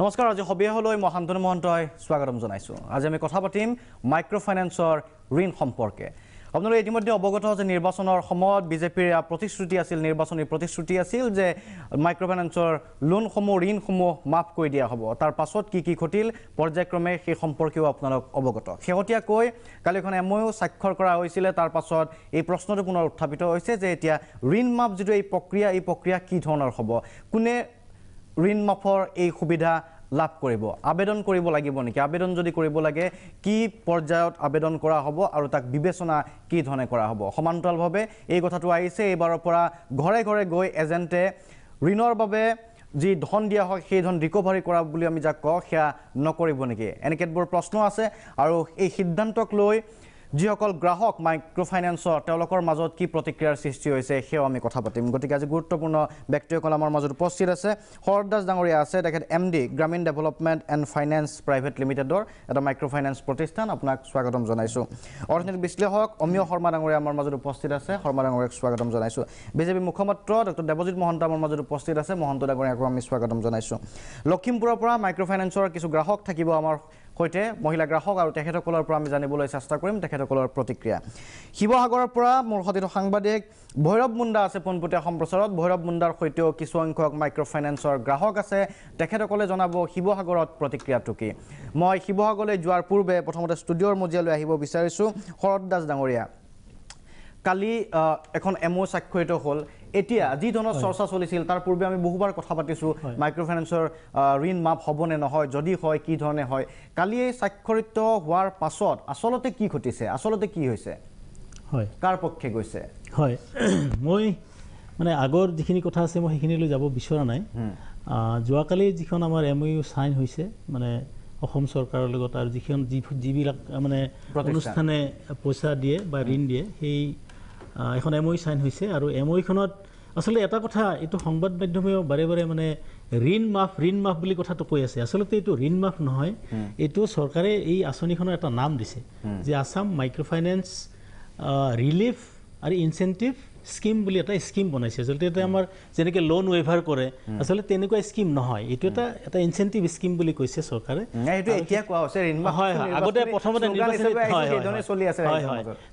নমস্কাৰ আজি সবিশেষলৈ মই শান্তনু মহন্তই স্বাগতম জনাইছোঁ আজি আমি কথা পাতিম মাইক্ৰ' ফাইনেন্সৰ ঋণ সম্পৰ্কে আপোনালোকে ইতিমধ্যে অৱগত যে নিৰ্বাচনৰ সময়ত বিজেপিৰ প্ৰতিশ্ৰুতি আছিল নিৰ্বাচনী প্ৰতিশ্ৰুতি আছিল যে মাইক্ৰ' ফাইনেন্সৰ লোনসমূহ ঋণসমূহ মাফ কৰি দিয়া হ'ব তাৰ পাছত কি কি ঘটিল পৰ্যায়ক্ৰমে সেই সম্পৰ্কেও আপোনালোক অৱগত শেহতীয়াকৈ কালি এখন এম অ' স্বাক্ষৰ কৰা হৈছিলে তাৰ পাছত এই প্ৰশ্নটো পুনৰ উত্থাপিত হৈছে যে এতিয়া ঋণ মাফ যিটো এই প্ৰক্ৰিয়া এই প্ৰক্ৰিয়া কি ধৰণৰ হ'ব কোনে ঋণ মাফৰ এই সুবিধা লাভ কৰিব আবেদন কৰিব লাগিব নেকি আবেদন যদি কৰিব লাগে কি পৰ্যায়ত আবেদন কৰা হ'ব আৰু তাক বিবেচনা কি ধৰণে কৰা হ'ব সমান্তৰালভাৱে এই কথাটো আহিছে এইবাৰৰ পৰা ঘৰে ঘৰে গৈ এজেণ্টে ঋণৰ বাবে যি ধন দিয়া হয় সেই ধন ৰিকভাৰী কৰা বুলি আমি যাক কওঁ সেয়া নকৰিব নেকি এনেকেতবোৰ প্ৰশ্ন আছে আৰু এই সিদ্ধান্তক লৈ যিসকল গ্ৰাহক মাইক্ৰ ফাইনেন্সৰ তেওঁলোকৰ মাজত কি প্ৰতিক্ৰিয়াৰ সৃষ্টি হৈছে সেয়াও আমি কথা পাতিম গতিকে আজি গুৰুত্বপূৰ্ণ ব্যক্তিসকল আমাৰ মাজত উপস্থিত আছে শৰত দাস ডাঙৰীয়া আছে তেখেত M D Grameen development and finance private লিমিটেডৰ এটা মাইক্ৰ' ফাইনেন্স প্ৰতিষ্ঠান আপোনাক স্বাগতম জনাইছোঁ অৰ্থনৈতিক বিশ্লেষক অমিয় শৰ্মা ডাঙৰীয়া আমাৰ মাজত উপস্থিত আছে শৰ্মা ডাঙৰীয়াক স্বাগতম জনাইছোঁ বিজেপি মুখপাত্ৰ ডক্টৰ দেৱজিৎ মহন্ত আমাৰ মাজত উপস্থিত আছে মহন্ত ডাঙৰীয়াকো আমি স্বাগতম জনাইছোঁ লখিমপুৰৰ পৰা মাইক্ৰ' ফাইনেন্সৰ কিছু গ্ৰাহক থাকিব আমাৰ সৈতে মহিলা গ্ৰাহক আৰু তেখেতসকলৰ পৰা আমি জানিবলৈ চেষ্টা কৰিম তেখেতসকলৰ প্ৰতিক্ৰিয়া শিৱসাগৰৰ পৰা মোৰ সতীত সাংবাদিক ভৈৰৱ মুণ্ডা আছে পোনপটীয়া সম্প্ৰচাৰত ভৈৰৱ মুণ্ডাৰ সৈতেও কিছু সংখ্যক মাইক্ৰ' ফাইনেন্সৰ গ্ৰাহক আছে তেখেতসকলে জনাব শিৱসাগৰত প্ৰতিক্ৰিয়াটো কি মই শিৱসাগৰলৈ যোৱাৰ পূৰ্বে প্ৰথমতে ষ্টুডিঅ'ৰ মজিয়ালৈ আহিব বিচাৰিছোঁ শৰৎ দাস ডাঙৰীয়া কালি এখন এম অ' স্বাক্ষৰিত হ'ল এতিয়া যি ধৰণৰ চৰ্চা চলিছিল তাৰ পূৰ্বে আমি বহুবাৰ কথা পাতিছোঁ মাইক্ৰ' ফাইনেন্সৰ ঋণ মাপ হ'বনে নহয় যদি হয় কি ধৰণে হয় কালি এই স্বাক্ষৰিত হোৱাৰ পাছত আচলতে কি ঘটিছে আচলতে কি হৈছে হয় কাৰ পক্ষে গৈছে হয় মই মানে আগৰ যিখিনি কথা আছে মই সেইখিনিলৈ যাব বিচৰা নাই যোৱাকালি যিখন আমাৰ এম ইউ চাইন হৈছে মানে অসম চৰকাৰৰ লগত আৰু যিখন যি যিবিলাক মানে অনুষ্ঠানে পইচা দিয়ে বা ঋণ দিয়ে সেই এখন এম ইউ চাইন হৈছে আৰু এম ইউখনত আচলতে এটা কথা এইটো সংবাদ মাধ্যমেও বাৰে বাৰে মানে ঋণ মাফ ঋণ মাফ বুলি কথাটো কৈ আছে আচলতে এইটো ঋণ মাফ নহয় এইটো চৰকাৰে এই আঁচনিখনৰ এটা নাম দিছে যে আছাম মাইক্ৰ' ফাইনেন্স ৰিলিফ আৰু ইনচেণ্টিভ স্কিম বুলি এটা স্কিম বনাইছে আচলতে এটা আমাৰ যেনেকৈ লোন ৱেভাৰ কৰে আচলতে তেনেকুৱা স্কিম নহয় এইটো এটা এটা ইনচেণ্টিভ স্কিম বুলি কৈছে চৰকাৰে আগতে প্ৰথমতে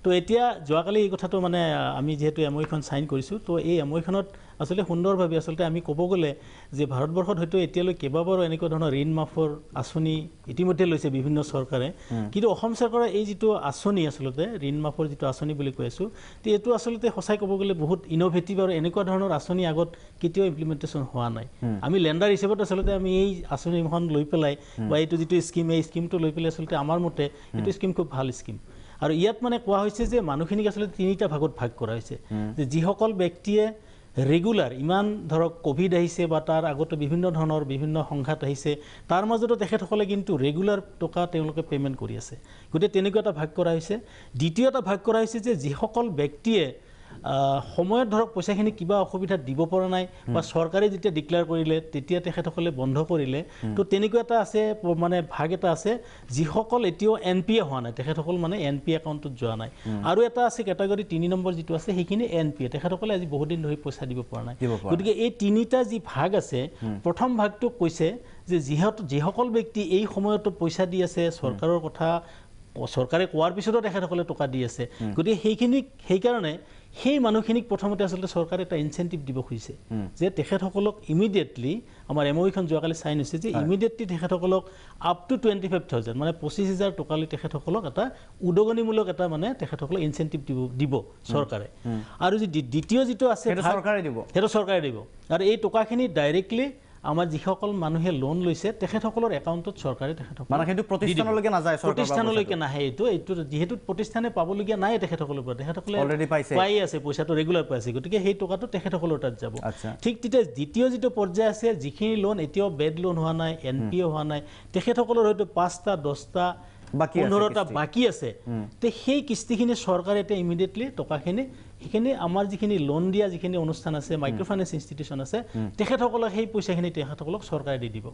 তো এতিয়া যোৱাকালি এই কথাটো মানে আমি যিহেতু এম ৱাইখন চাইন কৰিছোঁ তো এই এম ৱাইখনত আচলতে সুন্দৰভাৱে আচলতে আমি ক'ব গ'লে যে ভাৰতবৰ্ষত হয়তো এতিয়ালৈ কেইবাবাৰো এনেকুৱা ধৰণৰ ঋণ মাফৰ আঁচনি ইতিমধ্যে লৈছে বিভিন্ন চৰকাৰে কিন্তু অসম চৰকাৰৰ এই যিটো আঁচনি আচলতে ঋণ মাফৰ যিটো আঁচনি বুলি কৈ আছোঁ এইটো আচলতে সঁচাই ক'ব গ'লে বহুত ইন'ভেটিভ আৰু এনেকুৱা ধৰণৰ আঁচনি আগত কেতিয়াও ইমপ্লিমেণ্টেশ্যন হোৱা নাই আমি লেণ্ডাৰ হিচাপত আচলতে আমি এই আঁচনিখন লৈ পেলাই বা এইটো যিটো স্কিম এই স্কিমটো লৈ পেলাই আচলতে আমাৰ মতে এইটো স্কিম খুব ভাল স্কিম আৰু ইয়াত মানে কোৱা হৈছে যে মানুহখিনিক আচলতে তিনিটা ভাগত ভাগ কৰা হৈছে যে যিসকল ব্যক্তিয়ে ৰেগুলাৰ ইমান ধৰক ক'ভিড আহিছে বা তাৰ আগতে বিভিন্ন ধৰণৰ বিভিন্ন সংঘাত আহিছে তাৰ মাজতো তেখেতসকলে কিন্তু ৰেগুলাৰ টকা তেওঁলোকে পে'মেণ্ট কৰি আছে গতিকে তেনেকুৱা এটা ভাগ কৰা হৈছে দ্বিতীয় এটা ভাগ কৰা হৈছে যে যিসকল ব্যক্তিয়ে সময়ত ধৰক পইচাখিনি কিবা অসুবিধা দিব পৰা নাই বা চৰকাৰে যেতিয়া ডিক্লেয়াৰ কৰিলে তেতিয়া তেখেতসকলে বন্ধ কৰিলে ত' তেনেকুৱা এটা আছে মানে ভাগ এটা আছে যিসকল এতিয়াও এন পি এ হোৱা নাই তেখেতসকল মানে এন পি একাউণ্টত যোৱা নাই আৰু এটা আছে কেটাগৰী তিনি নম্বৰ যিটো আছে সেইখিনি এন পি এ তেখেতসকলে আজি বহুদিন ধৰি পইচা দিব পৰা নাই গতিকে এই তিনিটা যি ভাগ আছে প্ৰথম ভাগটো কৈছে যে যিহেতু যিসকল ব্যক্তি এই সময়তো পইচা দি আছে চৰকাৰৰ কথা চৰকাৰে কোৱাৰ পিছতো তেখেতসকলে টকা দি আছে গতিকে সেইখিনি সেইকাৰণে সেই মানুহখিনিক প্ৰথমতে আচলতে চৰকাৰে এটা ইনচেণ্টিভ দিব খুজিছে যে তেখেতসকলক ইমিডিয়েটলি আমাৰ এম অ'খন e যোৱাকালি চাইন হৈছে যে ইমিডিয়েটলি তেখেতসকলক up to twenty five thousand মানে পঁচিছ হাজাৰ টকালৈ তেখেতসকলক এটা উদগনিমূলক এটা মানে তেখেতসকলক ইনচেণ্টিভ দিব দিব চৰকাৰে আৰু যি দ্বিতীয় যিটো আছে চৰকাৰে দিব সেইটো চৰকাৰে দিব আৰু এই টকাখিনি ডাইৰেক্টলি আমাৰ যিসকল মানুহে লোন লৈছে তেখেতসকলৰ একাউণ্টত চৰকাৰে তেখেতসকলে নাযায় প্ৰতিষ্ঠানলৈকে নাহে এইটো এইটো যিহেতু প্ৰতিষ্ঠানে পাবলগীয়া নাই তেখেতসকলৰ পৰা তেখেতসকলে পাই আছে পইচাটো ৰেগুলাৰ পাই আছে গতিকে সেই টকাটো তেখেতসকলৰ তাত যাব ঠিক তেতিয়া দ্বিতীয় যিটো পৰ্যায় আছে যিখিনি লোন এতিয়াও বেড লোন হোৱা নাই এন পি অ' হোৱা নাই তেখেতসকলৰ হয়তো পাঁচটা দহটা পোন্ধৰটা বাকী আছে তে সেই কিস্তিখিনি চৰকাৰে এতিয়া ইমিডিয়েটলি টকাখিনি সেইখিনি আমাৰ যিখিনি লোন দিয়া যিখিনি অনুষ্ঠান আছে মাইক্ৰ' ফাইনেন্স ইনষ্টিটিউচন আছে তেখেতসকলক সেই পইচাখিনি তেখেতসকলক চৰকাৰে দি দিব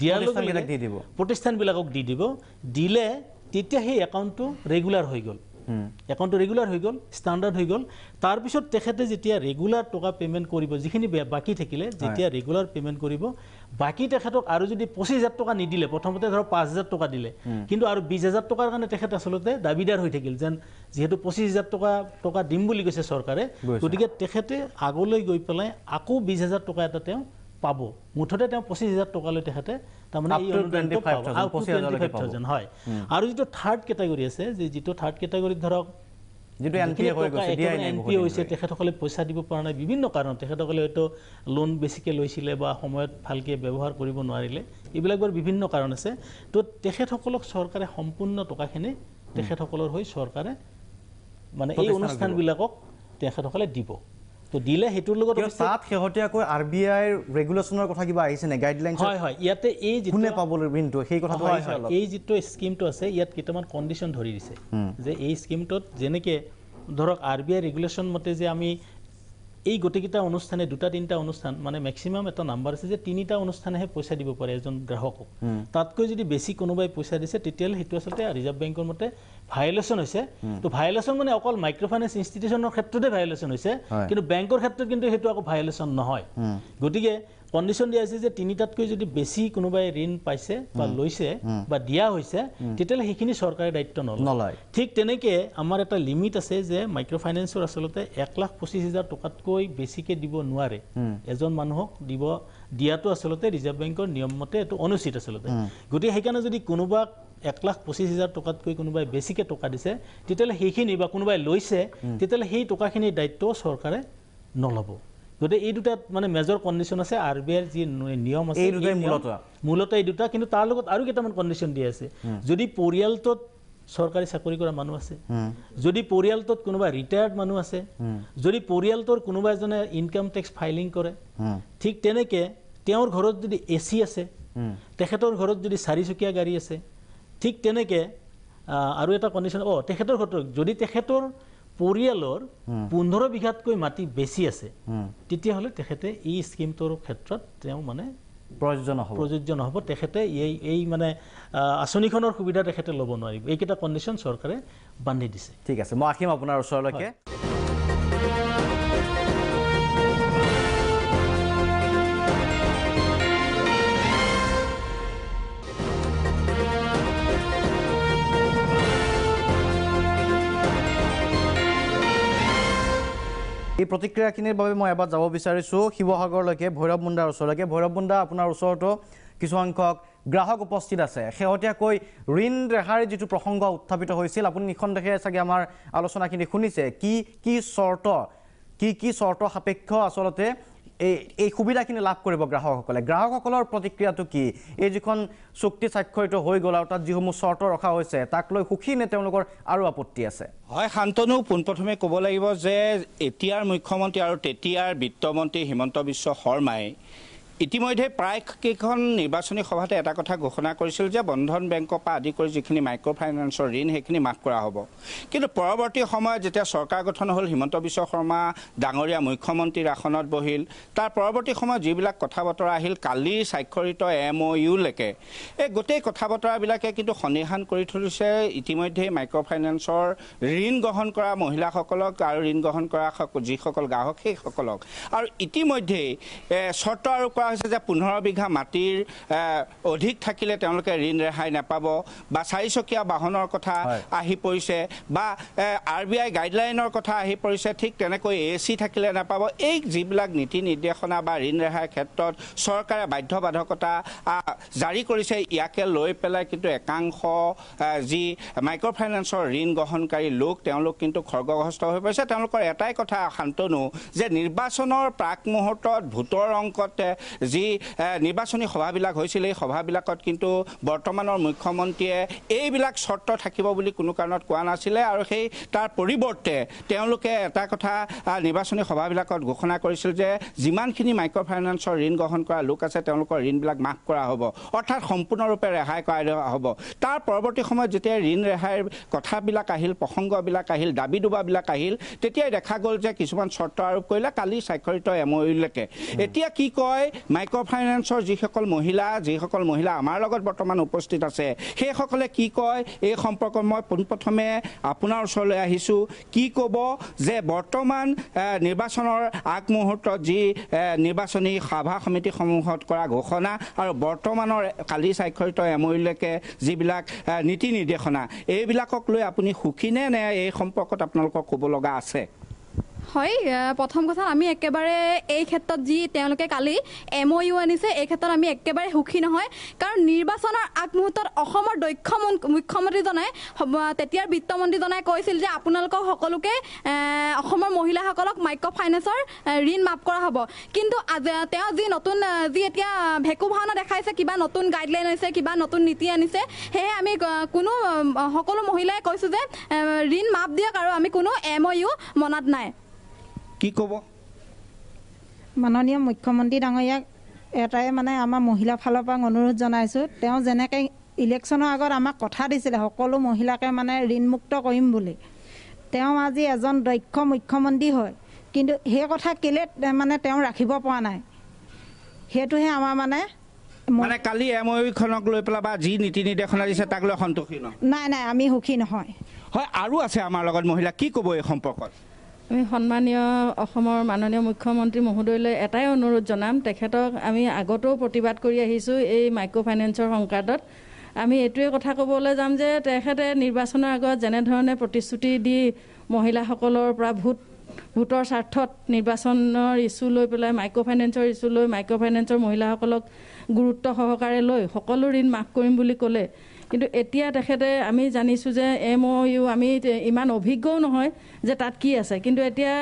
দিয়াৰ প্ৰতিষ্ঠানবিলাকক দি দিব দিলে তেতিয়া সেই একাউণ্টটো ৰেগুলাৰ হৈ গ'ল একাউণ্টটো ৰেগুলাৰ হৈ গ'ল ষ্টাণ্ডাৰ্ড হৈ গ'ল তাৰপিছত তেখেতে যেতিয়া ৰেগুলাৰ টকা পে'মেণ্ট কৰিব যিখিনি বাকী থাকিলে যেতিয়া ৰেগুলাৰ পে'মেণ্ট কৰিব বাকী তেখেতক আৰু যদি পঁচিছ হাজাৰ টকা নিদিলে প্ৰথমতে ধৰক পাঁচ হাজাৰ টকা দিলে কিন্তু আৰু বিছ হাজাৰ টকাৰ কাৰণে তেখেত আচলতে দাবীদাৰ হৈ থাকিল যেন যিহেতু পঁচিছ হাজাৰ টকা টকা দিম বুলি কৈছে চৰকাৰে গতিকে তেখেতে আগলৈ গৈ পেলাই আকৌ বিছ হাজাৰ টকা এটা তেওঁ পাব মুঠতে তেওঁ পঁচিছ হাজাৰ টকালৈ তেখেতে তাৰমানে হয় আৰু যিটো থাৰ্ড কেটাগৰী আছে যে যিটো থাৰ্ড কেটাগৰীত ধৰক এন পি এ হৈছে তেখেতসকলে পইচা দিব পৰা নাই বিভিন্ন কাৰণত তেখেতসকলে হয়তো লোন বেছিকৈ লৈছিলে বা সময়ত ভালকৈ ব্যৱহাৰ কৰিব নোৱাৰিলে এইবিলাক বাৰু বিভিন্ন কাৰণ আছে তো তেখেতসকলক চৰকাৰে সম্পূৰ্ণ টকাখিনি তেখেতসকলৰ হৈ চৰকাৰে মানে এই অনুষ্ঠানবিলাকক তেখেতসকলে দিব তো দিলে সেইটোৰ লগত তাত শেহতীয়াকৈ আৰ বি আইৰ ৰেগুলেশ্যনৰ কথা কিবা আহিছেনে গাইডলাইন হয় হয় ইয়াতে এই কোনে পাব ঋণটো সেই কথাটো হয় হয় এই যিটো স্কিমটো আছে ইয়াত কেইটামান কণ্ডিশ্যন ধৰি দিছে যে এই স্কিমটোত যেনেকৈ ধৰক আৰ বি আই ৰেগুলেশ্যন মতে যে আমি এই গোটেইকেইটা অনুষ্ঠানে দুটা তিনিটা অনুষ্ঠান মানে মেক্সিমাম এটা নাম্বাৰ আছে যে তিনিটা অনুষ্ঠানেহে পইচা দিব পাৰে এজন গ্ৰাহকক তাতকৈ যদি বেছি কোনোবাই পইচা দিছে তেতিয়াহ'লে সেইটো আচলতে ৰিজাৰ্ভ বেংকৰ মতে ভায়লেশ্যন হৈছে ত' ভায়লেশ্যন মানে অকল মাইক্ৰ' ফাইনেন্স ইনষ্টিটিউশ্যনৰ ক্ষেত্ৰতে ভায়লেশ্যন হৈছে কিন্তু বেংকৰ ক্ষেত্ৰত কিন্তু সেইটো আকৌ ভায়লেশ্যন নহয় গতিকে কণ্ডিশ্যন দিয়া হৈছে যে তিনিটাতকৈ যদি বেছি কোনোবাই ঋণ পাইছে বা লৈছে বা দিয়া হৈছে তেতিয়াহ'লে সেইখিনি চৰকাৰে দায়িত্ব নলয় ঠিক তেনেকৈ আমাৰ এটা লিমিট আছে যে মাইক্ৰ' ফাইনেন্সৰ আচলতে এক লাখ পঁচিছ হাজাৰ টকাতকৈ বেছিকৈ দিব নোৱাৰে এজন মানুহক দিব দিয়াটো আচলতে ৰিজাৰ্ভ বেংকৰ নিয়ম মতে এইটো অনুচিত আচলতে গতিকে সেইকাৰণে যদি কোনোবাক এক লাখ পঁচিছ হাজাৰ টকাতকৈ কোনোবাই বেছিকৈ টকা দিছে তেতিয়াহ'লে সেইখিনি বা কোনোবাই লৈছে তেতিয়াহ'লে সেই টকাখিনিৰ দায়িত্ব চৰকাৰে নল'ব গতিকে এই দুটা মানে মেজৰ কণ্ডিশ্যন আছে আৰ বি আইৰ যি নিয়ম আছে মূলতঃ এই দুটা কিন্তু তাৰ লগত আৰু কেইটামান কণ্ডিশ্যন দি আছে যদি পৰিয়ালটোত চৰকাৰী চাকৰি কৰা মানুহ আছে যদি পৰিয়ালটোত কোনোবা ৰিটায়াৰ্ড মানুহ আছে যদি পৰিয়ালটোৰ কোনোবা এজনে ইনকাম টেক্স ফাইলিং কৰে ঠিক তেনেকে তেওঁৰ ঘৰত যদি এ চি আছে তেখেতৰ ঘৰত যদি চাৰিচকীয়া গাড়ী আছে ঠিক তেনেকে আৰু এটা কণ্ডিশ্যন অ' তেখেতৰ ঘৰত যদি তেখেতৰ পৰিয়ালৰ পোন্ধৰ বিঘাতকৈ মাটি বেছি আছে তেতিয়াহ'লে তেখেতে এই স্কিমটোৰ ক্ষেত্ৰত তেওঁ মানে প্ৰযোজ্য নহ'ব প্ৰযোজ্য নহ'ব তেখেতে এই এই মানে আঁচনিখনৰ সুবিধা তেখেতে ল'ব নোৱাৰিব এইকেইটা কণ্ডিশ্যন চৰকাৰে বান্ধি দিছে ঠিক আছে মই আহিম আপোনাৰ ওচৰলৈকে এই প্ৰতিক্ৰিয়াখিনিৰ বাবে মই এবাৰ যাব বিচাৰিছোঁ শিৱসাগৰলৈকে ভৈৰৱ মুণ্ডাৰ ওচৰলৈকে ভৈৰৱ মুণ্ডা আপোনাৰ ওচৰতো কিছুসংখ্যক গ্ৰাহক উপস্থিত আছে শেহতীয়াকৈ ঋণ ৰেহাইৰ যিটো প্ৰসংগ উত্থাপিত হৈছিল আপুনি নিঃসন্দেহে চাগে আমাৰ আলোচনাখিনি শুনিছে কি কি চৰ্ত কি কি চৰ্ত সাপেক্ষ আচলতে এই সুবিধাখিনি লাভ কৰিব গ্ৰাহকসকলে গ্ৰাহকসকলৰ প্ৰতিক্ৰিয়াটো কি এই যিখন চুক্তি স্বাক্ষৰিত হৈ গ'ল আৰু তাত যিসমূহ চৰ্ত ৰখা হৈছে তাক লৈ সুখী নে তেওঁলোকৰ আৰু আপত্তি আছে হয় শান্তনু পোনপ্ৰথমে ক'ব লাগিব যে এতিয়াৰ মুখ্যমন্ত্ৰী আৰু তেতিয়াৰ বিত্তমন্ত্ৰী হিমন্ত বিশ্ব শৰ্মাই ইতিমধ্যে প্ৰায় কেইখন নিৰ্বাচনী সভাতে এটা কথা ঘোষণা কৰিছিল যে বন্ধন বেংকৰ পৰা আদি কৰি যিখিনি মাইক্ৰ' ফাইনেন্সৰ ঋণ সেইখিনি মাফ কৰা হ'ব কিন্তু পৰৱৰ্তী সময়ত যেতিয়া চৰকাৰ গঠন হ'ল হিমন্ত বিশ্ব শৰ্মা ডাঙৰীয়া মুখ্যমন্ত্ৰীৰ আসনত বহিল তাৰ পৰৱৰ্তী সময়ত যিবিলাক কথা বতৰা আহিল কালি স্বাক্ষৰিত এম অ' ইউলৈকে এই গোটেই কথা বতৰাবিলাকে কিন্তু সন্দিহান কৰি থৈছে ইতিমধ্যেই মাইক্ৰ' ফাইনেন্সৰ ঋণ গ্ৰহণ কৰা মহিলাসকলক আৰু ঋণ গ্ৰহণ কৰা যিসকল গ্ৰাহক সেইসকলক আৰু ইতিমধ্যেই চৰ্ত আৰু কোৱা হৈছে যে পোন্ধৰ বিঘা মাটিৰ অধিক থাকিলে তেওঁলোকে ঋণ ৰেহাই নাপাব বা চাৰিচকীয়া বাহনৰ কথা আহি পৰিছে বা আৰ বি আই গাইডলাইনৰ কথা আহি পৰিছে ঠিক তেনেকৈ এ চি থাকিলে নাপাব এই যিবিলাক নীতি নিৰ্দেশনা বা ঋণ ৰেহাইৰ ক্ষেত্ৰত চৰকাৰে বাধ্যবাধকতা জাৰি কৰিছে ইয়াকে লৈ পেলাই কিন্তু একাংশ যি মাইক্ৰ' ফাইনেন্সৰ ঋণ গ্ৰহণকাৰী লোক তেওঁলোক কিন্তু খৰ্গগ্ৰস্ত হৈ পৰিছে তেওঁলোকৰ এটাই কথা শান্তনু যে নিৰ্বাচনৰ প্ৰাক মুহূৰ্তত ভোটৰ অংকতে যি নিৰ্বাচনী সভাবিলাক হৈছিল এই সভাবিলাকত কিন্তু বৰ্তমানৰ মুখ্যমন্ত্ৰীয়ে এইবিলাক চৰ্ত থাকিব বুলি কোনো কাৰণত কোৱা নাছিলে আৰু সেই তাৰ পৰিৱৰ্তে তেওঁলোকে এটা কথা নিৰ্বাচনী সভাবিলাকত ঘোষণা কৰিছিল যে যিমানখিনি মাইক্ৰ' ফাইনেন্সৰ ঋণ গ্ৰহণ কৰা লোক আছে তেওঁলোকৰ ঋণবিলাক মাফ কৰা হ'ব অৰ্থাৎ সম্পূৰ্ণৰূপে ৰেহাই কৰাই দিয়া হ'ব তাৰ পৰৱৰ্তী সময়ত যেতিয়া ঋণ ৰেহাইৰ কথাবিলাক আহিল প্ৰসংগবিলাক আহিল দাবী ডুবাবিলাক আহিল তেতিয়াই দেখা গ'ল যে কিছুমান চৰ্ত আৰোপ কৰিলে কালি স্বাক্ষৰিত এম অ ইউলৈকে এতিয়া কি কয় মাইক্ৰ' ফাইনেন্সৰ যিসকল মহিলা যিসকল মহিলা আমাৰ লগত বৰ্তমান উপস্থিত আছে সেইসকলে কি কয় এই সম্পৰ্কত মই পোনপ্ৰথমে আপোনাৰ ওচৰলৈ আহিছোঁ কি ক'ব যে বৰ্তমান নিৰ্বাচনৰ আগমুহূৰ্তত যি নিৰ্বাচনী সভা সমিতিসমূহত কৰা ঘোষণা আৰু বৰ্তমানৰ কালি স্বাক্ষৰিত এম ইউলৈকে যিবিলাক নীতি নিৰ্দেশনা এইবিলাকক লৈ আপুনি সুখীনে নে এই সম্পৰ্কত আপোনালোকক ক'ব লগা আছে হয় প্ৰথম কথা আমি একেবাৰে এই ক্ষেত্ৰত যি তেওঁলোকে কালি এম অ' ইউ আনিছে এই ক্ষেত্ৰত আমি একেবাৰে সুখী নহয় কাৰণ নিৰ্বাচনৰ আগমুহূৰ্তত অসমৰ দক্ষ মুখ্যমন্ত্ৰীজনাই তেতিয়াৰ বিত্তমন্ত্ৰীজনে কৈছিল যে আপোনালোকক সকলোকে অসমৰ মহিলাসকলক মাইক্ৰ' ফাইনেন্সৰ ঋণ মাফ কৰা হ'ব কিন্তু তেওঁ যি নতুন যি এতিয়া ভেকু ভাওনা দেখাইছে কিবা নতুন গাইডলাইন আনিছে কিবা নতুন নীতি আনিছে সেয়ে আমি কোনো সকলো মহিলাই কৈছোঁ যে ঋণ মাফ দিয়ক আৰু আমি কোনো এম অ' ইউ মনত নাই কি ক'ব মাননীয় মুখ্যমন্ত্ৰী ডাঙৰীয়াক এটাই মানে আমাৰ মহিলা ফালৰ পৰা অনুৰোধ জনাইছোঁ তেওঁ যেনেকৈ ইলেকশ্যনৰ আগত আমাক কথা দিছিলে সকলো মহিলাকে মানে ঋণমুক্ত কৰিম বুলি তেওঁ আজি এজন দক্ষ মুখ্যমন্ত্ৰী হয় কিন্তু সেই কথা কেলৈ মানে তেওঁ ৰাখিব পৰা নাই সেইটোহে আমাৰ মানে মানে কালি এম অ' খনক লৈ পেলাই বা যি নীতি নিৰ্দেশনা দিছে তাক লৈ সন্তোষী নাই নাই আমি সুখী নহয় হয় আৰু আছে আমাৰ লগত মহিলা কি ক'ব এই সম্পৰ্কত আমি সন্মানীয় অসমৰ মাননীয় মুখ্যমন্ত্ৰী মহোদয়লৈ এটাই অনুৰোধ জনাম তেখেতক আমি আগতেও প্ৰতিবাদ কৰি আহিছোঁ এই মাইক্ৰ' ফাইনেন্সৰ সংক্ৰান্তত আমি এইটোৱে কথা ক'বলৈ যাম যে তেখেতে নিৰ্বাচনৰ আগত যেনেধৰণে প্ৰতিশ্ৰুতি দি মহিলাসকলৰ পৰা ভোট ভোটৰ স্বাৰ্থত নিৰ্বাচনৰ ইছ্যু লৈ পেলাই মাইক্ৰ' ফাইনেন্সৰ ইছ্যু লৈ মাইক্ৰ' ফাইনেন্সৰ মহিলাসকলক গুৰুত্ব সহকাৰে লৈ সকলো ঋণ মাফ কৰিম বুলি ক'লে কিন্তু এতিয়া তেখেতে আমি জানিছোঁ যে এম অ' ইউ আমি ইমান অভিজ্ঞও নহয় যে তাত কি আছে কিন্তু এতিয়া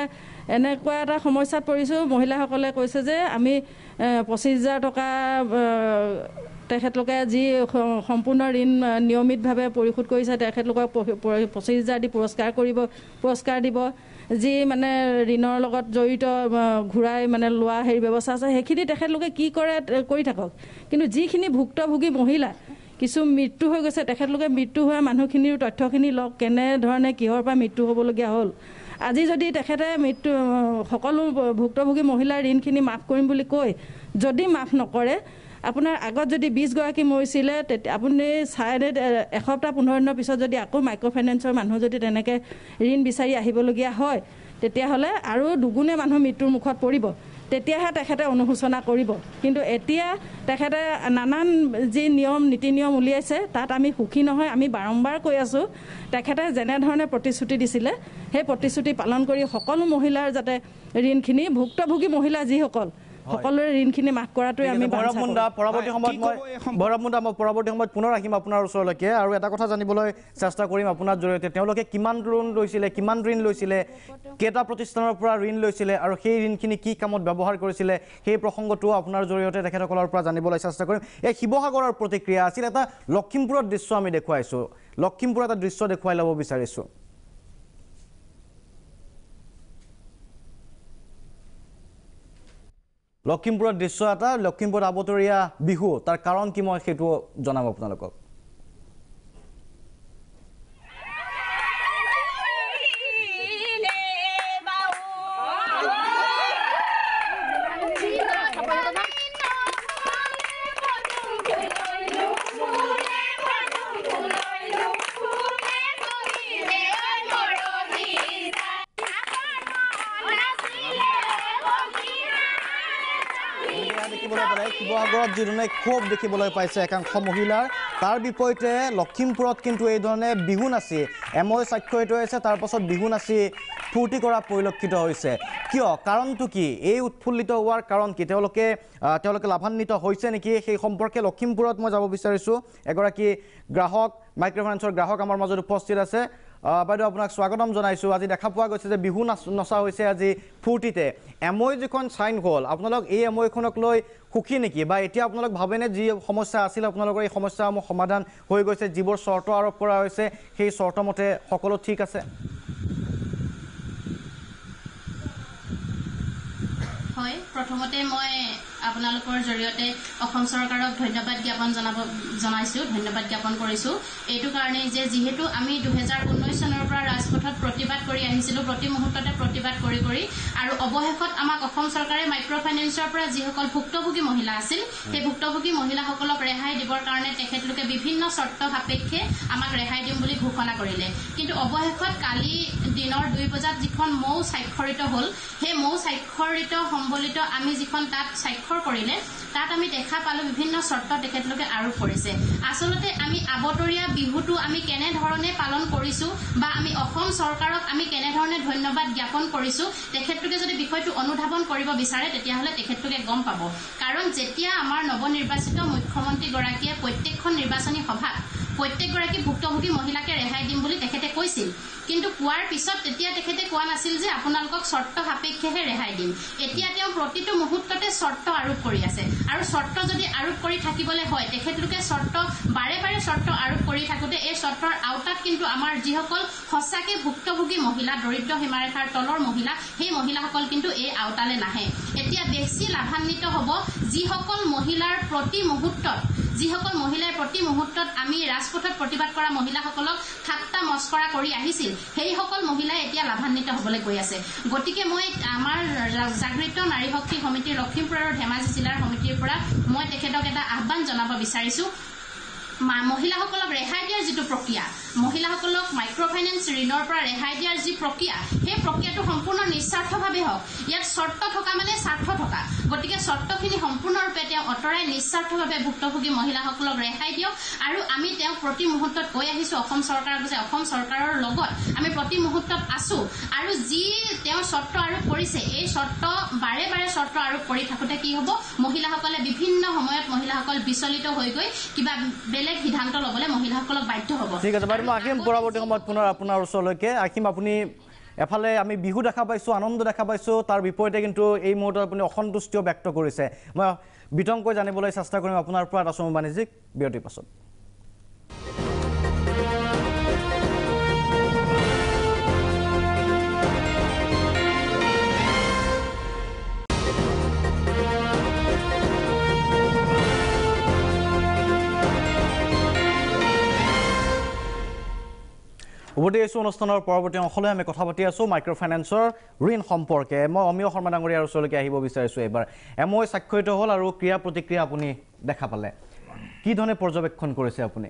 এনেকুৱা এটা সমস্যাত পৰিছোঁ মহিলাসকলে কৈছে যে আমি পঁচিছ হাজাৰ টকা তেখেতলোকে যি সম্পূৰ্ণ ঋণ নিয়মিতভাৱে পৰিশোধ কৰিছে তেখেতলোকক পঁচিছ হাজাৰ দি পুৰস্কাৰ কৰিব পুৰস্কাৰ দিব যি মানে ঋণৰ লগত জড়িত ঘূৰাই মানে লোৱা হেৰি ব্যৱস্থা আছে সেইখিনি তেখেতলোকে কি কৰে কৰি থাকক কিন্তু যিখিনি ভুক্তভোগী মহিলা কিছু মৃত্যু হৈ গৈছে তেখেতলোকে মৃত্যু হোৱা মানুহখিনিৰ তথ্যখিনি লওক কেনেধৰণে কিহৰ পৰা মৃত্যু হ'বলগীয়া হ'ল আজি যদি তেখেতে মৃত্যু সকলো ভুক্তভোগী মহিলাৰ ঋণখিনি মাফ কৰিম বুলি কৈ যদি মাফ নকৰে আপোনাৰ আগত যদি বিছগৰাকী মৰিছিলে তেতিয়া আপুনি চাৰে এসপ্তাহ পোন্ধৰ দিনৰ পিছত যদি আকৌ মাইক্ৰ' ফাইনেন্সৰ মানুহ যদি তেনেকৈ ঋণ বিচাৰি আহিবলগীয়া হয় তেতিয়াহ'লে আৰু দুগুণে মানুহ মৃত্যুৰ মুখত পৰিব তেতিয়াহে তেখেতে অনুশোচনা কৰিব কিন্তু এতিয়া তেখেতে নানান যি নিয়ম নীতি নিয়ম উলিয়াইছে তাত আমি সুখী নহয় আমি বাৰম্বাৰ কৈ আছোঁ তেখেতে যেনেধৰণে প্ৰতিশ্ৰুতি দিছিলে সেই প্ৰতিশ্ৰুতি পালন কৰি সকলো মহিলাৰ যাতে ঋণখিনি ভুক্তভোগী মহিলা যিসকল সকলোৰে ঋণখিনি মাফ কৰাটোৱে আমি ভৰৱ পৰৱৰ্তী সময়ত মই ভৈৰৱ মই পৰৱৰ্তী সময়ত পুনৰ আহিম আপোনাৰ ওচৰলৈকে আৰু এটা কথা জানিবলৈ চেষ্টা কৰিম আপোনাৰ জৰিয়তে তেওঁলোকে কিমান লোন লৈছিলে কিমান ঋণ লৈছিলে কেইটা প্ৰতিষ্ঠানৰ পৰা ঋণ লৈছিলে আৰু সেই ঋণখিনি কি কামত ব্যৱহাৰ কৰিছিলে সেই প্ৰসংগটো আপোনাৰ জৰিয়তে তেখেতসকলৰ পৰা জানিবলৈ চেষ্টা কৰিম এই শিৱসাগৰৰ প্ৰতিক্ৰিয়া আছিল এটা লখিমপুৰৰ দৃশ্য আমি দেখুৱাইছোঁ লখিমপুৰৰ এটা দৃশ্য দেখুৱাই ল'ব বিচাৰিছোঁ লখিমপুৰৰ দৃশ্য এটা লখিমপুৰত আবতৰীয়া বিহু তাৰ কাৰণ কি মই সেইটো জনাম আপোনালোকক যিধৰণে ক্ষোভ দেখিবলৈ পাইছে একাংশ মহিলাৰ তাৰ বিপৰীতে লখিমপুৰত কিন্তু এইধৰণে বিহু নাচি এম অ' স্বাক্ষৰিত হৈছে তাৰপাছত বিহু নাচি ফূৰ্তি কৰা পৰিলক্ষিত হৈছে কিয় কাৰণটো কি এই উৎফুল্লিত হোৱাৰ কাৰণ কি তেওঁলোকে তেওঁলোকে লাভান্বিত হৈছে নেকি সেই সম্পৰ্কে লখিমপুৰত মই যাব বিচাৰিছোঁ এগৰাকী গ্ৰাহক মাইক্ৰ'ফাইনেন্সৰ গ্ৰাহক আমাৰ মাজত উপস্থিত আছে বাইদেউ আপোনাক স্বাগতম জনাইছোঁ আজি দেখা পোৱা গৈছে যে বিহু নাচ নচা হৈছে আজি ফূৰ্তিতে এম ৱে যিখন চাইন হ'ল আপোনালোক এই এম ৱেখনক লৈ সুখী নেকি বা এতিয়া আপোনালোক ভাবেনে যি সমস্যা আছিল আপোনালোকৰ এই সমস্যাসমূহ সমাধান হৈ গৈছে যিবোৰ চৰ্ত আৰোপ কৰা হৈছে সেই চৰ্তমতে সকলো ঠিক আছে হয় প্ৰথমতে মই আপোনালোকৰ জৰিয়তে অসম চৰকাৰক ধন্যবাদ জ্ঞাপন জনাব জনাইছোঁ ধন্যবাদ জ্ঞাপন কৰিছোঁ এইটো কাৰণেই যে যিহেতু আমি দুহেজাৰ ঊনৈছ চনৰ পৰা ৰাজপথত প্ৰতিবাদ কৰি আহিছিলোঁ প্ৰতি মুহূৰ্ততে প্ৰতিবাদ কৰি কৰি আৰু অৱশেষত আমাক অসম চৰকাৰে মাইক্ৰ' ফাইনেন্সৰ পৰা যিসকল ভুক্তভোগী মহিলা আছিল সেই ভুক্তভোগী মহিলাসকলক ৰেহাই দিবৰ কাৰণে তেখেতলোকে বিভিন্ন চৰ্ত সাপেক্ষে আমাক ৰেহাই দিম বুলি ঘোষণা কৰিলে কিন্তু অৱশেষত কালি দিনৰ দুই বজাত যিখন মৌ স্বাক্ষৰিত হ'ল সেই মৌ স্বাক্ষৰিত সম্বলিত আমি যিখন তাত স্বাক্ষৰ স্বাক্ষৰ কৰিলে তাত আমি দেখা পালো বিভিন্ন চৰ্ত তেখেতলোকে আৰোপ কৰিছে আচলতে আমি আবতৰীয়া বিহুটো আমি কেনেধৰণে পালন কৰিছো বা আমি অসম চৰকাৰক আমি কেনেধৰণে ধন্যবাদ জ্ঞাপন কৰিছো তেখেতলোকে যদি বিষয়টো অনুধাৱন কৰিব বিচাৰে তেতিয়াহ'লে তেখেতলোকে গম পাব কাৰণ যেতিয়া আমাৰ নৱনিৰ্বাচিত মুখ্যমন্ত্ৰীগৰাকীয়ে প্ৰত্যেকখন নিৰ্বাচনী সভাত প্ৰত্যেকগৰাকী ভুক্তভোগী মহিলাকে ৰেহাই দিম বুলি তেখেতে কৈছিল কিন্তু কোৱাৰ পিছত তেতিয়া তেখেতে কোৱা নাছিল যে আপোনালোকক চৰ্ত সাপেক্ষেহে ৰেহাই দিম এতিয়া তেওঁ প্ৰতিটো মুহূৰ্ততে চৰ্ত আৰোপ কৰি আছে আৰু চৰ্ত যদি আৰোপ কৰি থাকিবলৈ হয় তেখেতলোকে চৰ্ত বাৰে বাৰে চৰ্ত আৰোপ কৰি থাকোঁতে এই চৰ্তৰ আওতাত কিন্তু আমাৰ যিসকল সঁচাকে ভুক্তভোগী মহিলা দৰিদ্ৰ সীমাৰেখাৰ তলৰ মহিলা সেই মহিলাসকল কিন্তু এই আওতালৈ নাহে এতিয়া বেছি লাভান্বিত হ'ব যিসকল মহিলাৰ প্ৰতি মুহূৰ্তত যিসকল মহিলাই প্ৰতি মুহূৰ্তত আমি ৰাজপথত প্ৰতিবাদ কৰা মহিলাসকলক ঠাট্টা মস্কৰা কৰি আহিছিল সেইসকল মহিলাই এতিয়া লাভান্বিত হ'বলৈ গৈ আছে গতিকে মই আমাৰ জাগৃত নাৰী শক্তি সমিতিৰ লখিমপুৰ আৰু ধেমাজি জিলাৰ সমিতিৰ পৰা মই তেখেতক এটা আহান জনাব বিচাৰিছো মহিলাসকলক ৰেহাই দিয়াৰ যিটো প্ৰক্ৰিয়া মহিলাসকলক মাইক্ৰ' ফাইনেন্স ঋণৰ পৰা ৰেহাই দিয়াৰ যি প্ৰক্ৰিয়া সেই প্ৰক্ৰিয়াটো সম্পূৰ্ণ নিস্বাৰ্থভাৱে হওক ইয়াত চৰ্ত থকা মানে স্বাৰ্থ থকা গতিকে চৰ্তখিনি সম্পূৰ্ণৰূপে তেওঁ আঁতৰাই নিস্বাৰ্থভাৱে ভুক্তভোগী মহিলাসকলক ৰেহাই দিয়ক আৰু আমি তেওঁক প্ৰতি মুহূৰ্তত কৈ আহিছো অসম চৰকাৰক যে অসম চৰকাৰৰ লগত আমি প্ৰতি মুহূৰ্তত আছো আৰু যি তেওঁ চৰ্ত আৰোপ কৰিছে এই চৰ্ত বাৰে বাৰে চৰ্ত আৰোপ কৰি থাকোঁতে কি হ'ব মহিলাসকলে বিভিন্ন সময়ত মহিলাসকল বিচলিত হৈ গৈ কিবা ঠিক আছে বাইদেউ সময়ত পুনৰ আপোনাৰ ওচৰলৈকে আপুনি এফালে আমি বিহু দেখা পাইছোঁ আনন্দ দেখা পাইছোঁ তাৰ বিপৰীতে কিন্তু এই মুহূৰ্তত আপুনি অসন্তুষ্টিও ব্যক্ত কৰিছে মই বিতংকৈ জানিবলৈ চেষ্টা কৰিম আপোনাৰ পৰা এটা চমু বাণিজ্যিক বিৰতিৰ পাছত উভতি আহিছোঁ অনুষ্ঠানৰ পৰৱৰ্তী অংশলৈ আমি কথা পাতি আছোঁ মাইক্ৰ' ফাইনেন্সৰ ঋণ সম্পৰ্কে মই অমীয় শৰ্মা ডাঙৰীয়াৰ ওচৰলৈকে আহিব বিচাৰিছোঁ এইবাৰ এম ৱৈ স্বাক্ষৰিত হ'ল আৰু ক্ৰিয়া প্ৰতিক্ৰিয়া আপুনি দেখা পালে কি ধৰণে পৰ্যবেক্ষণ কৰিছে আপুনি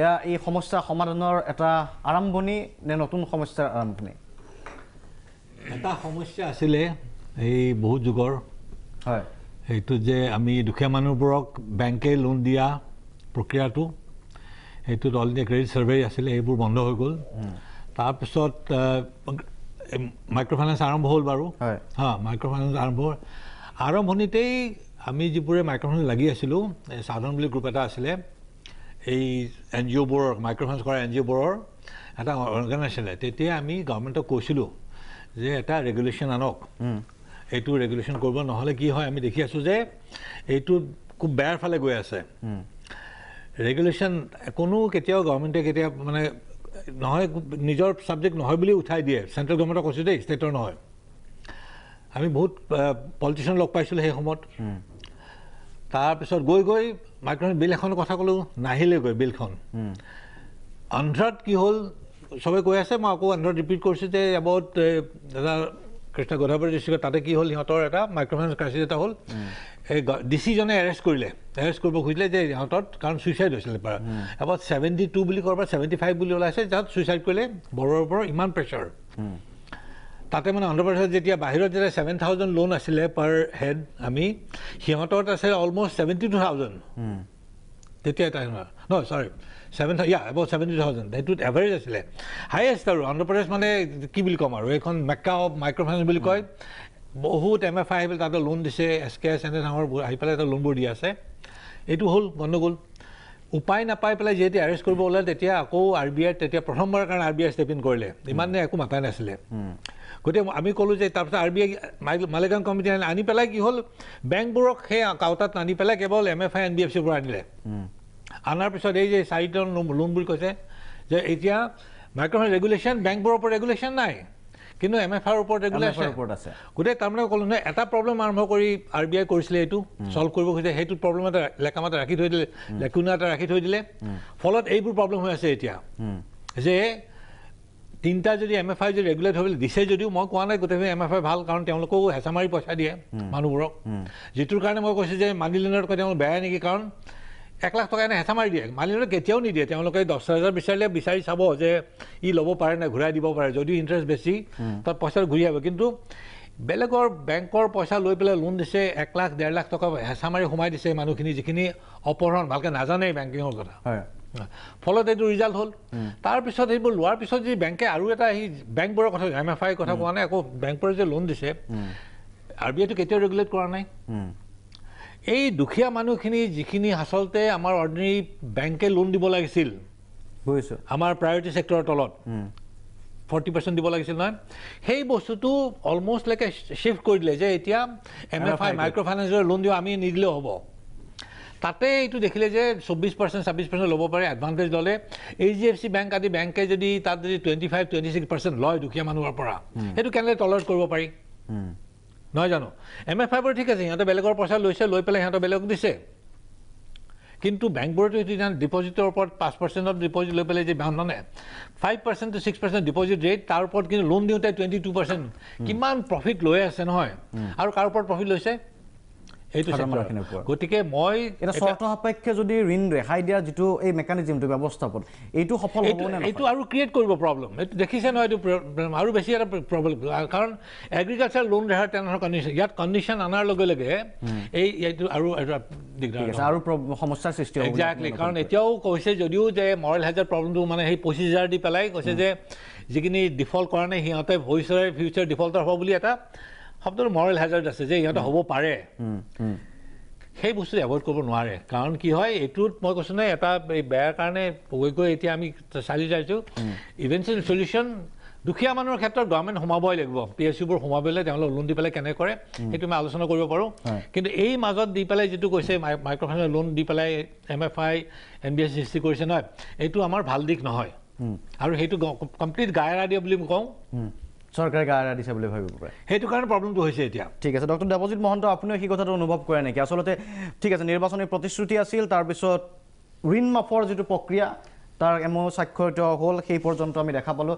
এয়া এই সমস্যা সমাধানৰ এটা আৰম্ভণি নে নতুন সমস্যাৰ আৰম্ভণি এটা সমস্যা আছিলে এই বহু যুগৰ হয় সেইটো যে আমি দুখীয়া মানুহবোৰক বেংকে লোন দিয়া প্ৰক্ৰিয়াটো সেইটোত অল ইণ্ডিয়া ক্ৰেডিট ছাৰ্ভে আছিলে সেইবোৰ বন্ধ হৈ গ'ল তাৰপিছত মাইক্ৰ' ফাইনেন্স আৰম্ভ হ'ল বাৰু হা মাইক্ৰ' ফাইনেন্স আৰম্ভ হ'ল আৰম্ভণিতেই আমি যিবোৰে মাইক্ৰ'ফাইনেন্স লাগি আছিলোঁ সাধন বুলি গ্ৰুপ এটা আছিলে এই এন জি অ'বোৰৰ মাইক্ৰ'ফাইনেন্স কৰা এন জি অ'বোৰৰ এটা অৰ্গেনাইজেশ্যনে তেতিয়া আমি গভৰ্ণমেণ্টক কৈছিলোঁ যে এটা ৰেগুলেশ্যন আনক এইটো ৰেগুলেশ্যন কৰিব নহ'লে কি হয় আমি দেখি আছোঁ যে এইটো খুব বেয়াৰ ফালে গৈ আছে ৰেগুলেশ্যন কোনো কেতিয়াও গভৰ্ণমেণ্টে কেতিয়া মানে নহয় নিজৰ ছাবজেক্ট নহয় বুলি উঠাই দিয়ে চেণ্ট্ৰেল গভৰ্মেণ্টক কৈছোঁ দেই ষ্টেটৰ নহয় আমি বহুত পলিটিচিয়ান লগ পাইছিলোঁ সেই সময়ত তাৰপিছত গৈ গৈ মাইক্ৰ বিল এখনৰ কথা ক'লোঁ নাহিলে গৈ বিলখন অন্ধ্ৰত কি হ'ল চবে কৈ আছে মই আকৌ অন্ধ্ৰত ৰিপিট কৰিছোঁ যে এবাউট এটা কৃষ্ণা গোধাবৰী ডিষ্ট্ৰিক্টত তাতে কি হ'ল সিহঁতৰ এটা মাইক্ৰ'ফাইনেন্স ক্ৰাইচিছ এটা হ'ল এই ডি চিজনে এৰেষ্ট কৰিলে এৰেষ্ট কৰিব খুজিলে যে সিহঁতৰ কাৰণ ছুইচাইড হৈছিলে পাৰ এবাৰ ছেভেণ্টি টু বুলি ক'ৰবাত ছেভেণ্টি ফাইভ বুলি ওলাইছে যাত ছুইচাইড কৰিলে বৰৰ ওপৰত ইমান প্ৰেছাৰ তাতে মানে অন্ধ্ৰপ্ৰদেশত যেতিয়া বাহিৰত যেতিয়া ছেভেন থাউজেণ্ড লোন আছিলে পাৰ হেড আমি সিহঁতৰ আছে অলমষ্ট ছেভেণ্টি টু থাউজেণ্ড তেতিয়া এটা ন চৰি সেইটোত এভাৰেজ আছিলে হায়েষ্ট আৰু অন্ধ্ৰপ্ৰদেশ মানে কি বুলি ক'ম আৰু এইখন মেকা অফ মাইক্ৰ'ফাইনেন্স বুলি কয় বহুত এম এফ আই আহি পেলাই তাতে লোন দিছে এছ কে এছ এনে ডাঙৰ আহি পেলাই তাতে লোনবোৰ দি আছে এইটো হ'ল গণ্ডগোল উপায় নাপাই পেলাই যেতিয়া এৰেষ্ট কৰিব ওলালে তেতিয়া আকৌ আৰ বি আই তেতিয়া প্ৰথমবাৰৰ কাৰণে R B I step in কৰিলে ইমানে একো মাতা নাছিলে গতিকে আমি ক'লোঁ যে তাৰপিছত R B I Malegam committee আনি আনি পেলাই কি হ'ল বেংকবোৰক সেই কাউটাত আনি পেলাই কেৱল M F I N B F চিৰ আনিলে অনাৰ পিছত এই যে চাৰিটা লোন বুলি কৈছে যে এতিয়া মাইক্ৰ'ফাইন ৰেগুলেশ্যন বেংকবোৰৰ ওপৰত ৰেগুলেশ্যন নাই কিন্তু এম এফ আৰ ওপৰত ৰেগুলেশ্যন ওপৰত আছে গোটেই তাৰমানে ক'লো নহয় এটা প্ৰব্লেম আৰম্ভ কৰি আৰ বি আই কৰিছিলে এইটো চল্ভ কৰিব খুজিছে সেইটো প্ৰব্লেম এটা লেকাম এটা ৰাখি থৈ দিলে লেকুনা এটা ৰাখি থৈ দিলে ফলত এইবোৰ প্ৰব্লেম হৈ আছে এতিয়া যে তিনিটা যদি এম এফ আই যদি ৰেগুলেট হ'বলৈ দিছে যদিও মই কোৱা নাই গোটেইখিনি এম এফ আই ভাল কাৰণ তেওঁলোকেও হেঁচা মাৰি পইচা দিয়ে মানুহবোৰক যিটোৰ কাৰণে মই কৈছোঁ যে মানি লেণ্ডতকৈ তেওঁলোক বেয়াই নেকি কাৰণ এক লাখ টকা এনে হেঁচা মাৰি দিয়ে মালিনীয়ে কেতিয়াও নিদিয়ে তেওঁলোকে দহ হাজাৰ বিচাৰিলে বিচাৰি চাব যে ই ল'ব পাৰে নে ঘূৰাই দিব পাৰে যদিও ইণ্টাৰেষ্ট বেছি তাত পইচাটো ঘূৰি আহিব কিন্তু বেলেগৰ বেংকৰ পইচা লৈ পেলাই লোন দিছে এক লাখ ডেৰ লাখ টকা হেঁচা মাৰি সোমাই দিছে মানুহখিনি যিখিনি অপহৰণ ভালকৈ নাজানেই বেংকিঙৰ কথা ফলত এইটো ৰিজাল্ট হ'ল তাৰপিছত সেইবোৰ লোৱাৰ পিছত যি বেংকে আৰু এটা সেই বেংকবোৰৰ কথা এম এফ আইৰ কথা কোৱা নাই আকৌ বেংকবোৰে যে লোন দিছে আৰ বি আইটো কেতিয়াও ৰেগুলেট কৰা নাই এই দুখীয়া মানুহখিনি যিখিনি আচলতে আমাৰ অৰ্ডিনেৰী বেংকে লোন দিব লাগিছিল বুজিছোঁ আমাৰ প্ৰায়ৰিটি চেক্টৰৰ তলত ফৰ্টি পাৰ্চেণ্ট দিব লাগিছিল নহয় সেই বস্তুটো অলমষ্ট অলমষ্টলৈকে শ্বিফ্ট কৰি দিলে যে এতিয়া এম এফ আই মাইক্ৰ' ফাইনেন্সৰ লোন দিওঁ আমি নিদিলেও হ'ব তাতে এইটো দেখিলে যে চৌব্বিছ পাৰ্চেণ্ট ছাব্বিছ পাৰ্চেণ্ট ল'ব পাৰে এডভান্টেজ ল'লে H D F C bank আদি বেংকে যদি তাত যদি twenty five twenty six percent লয় দুখীয়া মানুহৰ পৰা সেইটো কেনেদৰে তলত কৰিব পাৰি নহয় জানো এম এফ আইবোৰ ঠিক আছে সিহঁতে বেলেগৰ পইচা লৈছে লৈ পেলাই সিহঁতে বেলেগক দিছে কিন্তু বেংকবোৰতো এতিয়া ডিপজিটৰ ওপৰত পাঁচ পাৰ্চেণ্টত ডিপজিট লৈ পেলাই যে নানে five percent to six percent deposit rate তাৰ ওপৰত কিন্তু লোন দিওঁতে টুৱেণ্টি টু পাৰ্চেণ্ট কিমান প্ৰফিট লৈ আছে নহয় আৰু কাৰ ওপৰত প্ৰফিট লৈছে সেইটো সময়খিনিৰ ওপৰত গতিকে মই এটা চৰ্ত সাপেক্ষে যদি ঋণ ৰেহাই দিয়া যিটো এই মেকানিজিমটো ব্যৱস্থাপন এইটো সফল এইটো আৰু ক্ৰিয়েট কৰিব প্ৰব্লেম এইটো দেখিছে নহয় এইটো আৰু বেছি এটা প্ৰব্লেম কাৰণ এগ্ৰিকালচাৰ লোন ৰেহাই তেনেধৰণৰ কণ্ডিশ্যন ইয়াত কণ্ডিশ্যন অনাৰ লগে লগে এই এইটো আৰু দিগদাৰ আৰু সমস্যাৰ সৃষ্টি হ'ব এক্জেক্টলি কাৰণ এতিয়াও কৈছে যদিও যে মৰেল হেজাৰ প্ৰব্লেমটো মানে সেই পঁচিছ হাজাৰ দি পেলাই কৈছে যে যিখিনি ডিফল্ট কৰা নাই সিহঁতে ভৱিষ্যতে ফিউচাৰ ডিফল্টাৰ হ'ব বুলি এটা শব্দটো মৰেল হেজাৰ্ড আছে যে ইহঁতে হ'ব পাৰে সেই বস্তুটো এভইড কৰিব নোৱাৰে কাৰণ কি হয় এইটোত মই কৈছোঁ নহয় এটা এই বেয়াৰ কাৰণে গৈ গৈ এতিয়া আমি চালি যাইছোঁ ইভেনচিয়েল চলিউশ্যন দুখীয়া মানুহৰ ক্ষেত্ৰত গভৰ্ণমেণ্ট সোমাবই লাগিব পি এছ চিবোৰ সোমাবলৈ লাগে তেওঁলোকে লোন দি পেলাই কেনে কৰে সেইটো আমি আলোচনা কৰিব পাৰোঁ কিন্তু এই মাজত দি পেলাই যিটো কৈছে মাইক্ৰ'ফাইনেন্স লোন দি পেলাই M F I N B S সৃষ্টি কৰিছে নহয় এইটো আমাৰ ভাল দিশ নহয় আৰু সেইটো কমপ্লিট গায়েৰা দিয়া বুলি মই কওঁ চৰকাৰে গা কাৰণে দিছে বুলি ভাবিব পাৰে সেইটো কাৰণে প্ৰব্লেমটো হৈছে এতিয়া ঠিক আছে ডক্টৰ দেৱজিত মহন্ত আপুনিও সেই কথাটো অনুভৱ কৰে নেকি আচলতে ঠিক আছে নিৰ্বাচনী প্ৰতিশ্ৰুতি আছিল তাৰপিছত ঋণ মাফৰ যিটো প্ৰক্ৰিয়া তাৰ এম স্বাক্ষৰিত হ'ল সেই পৰ্যন্ত আমি দেখা পালোঁ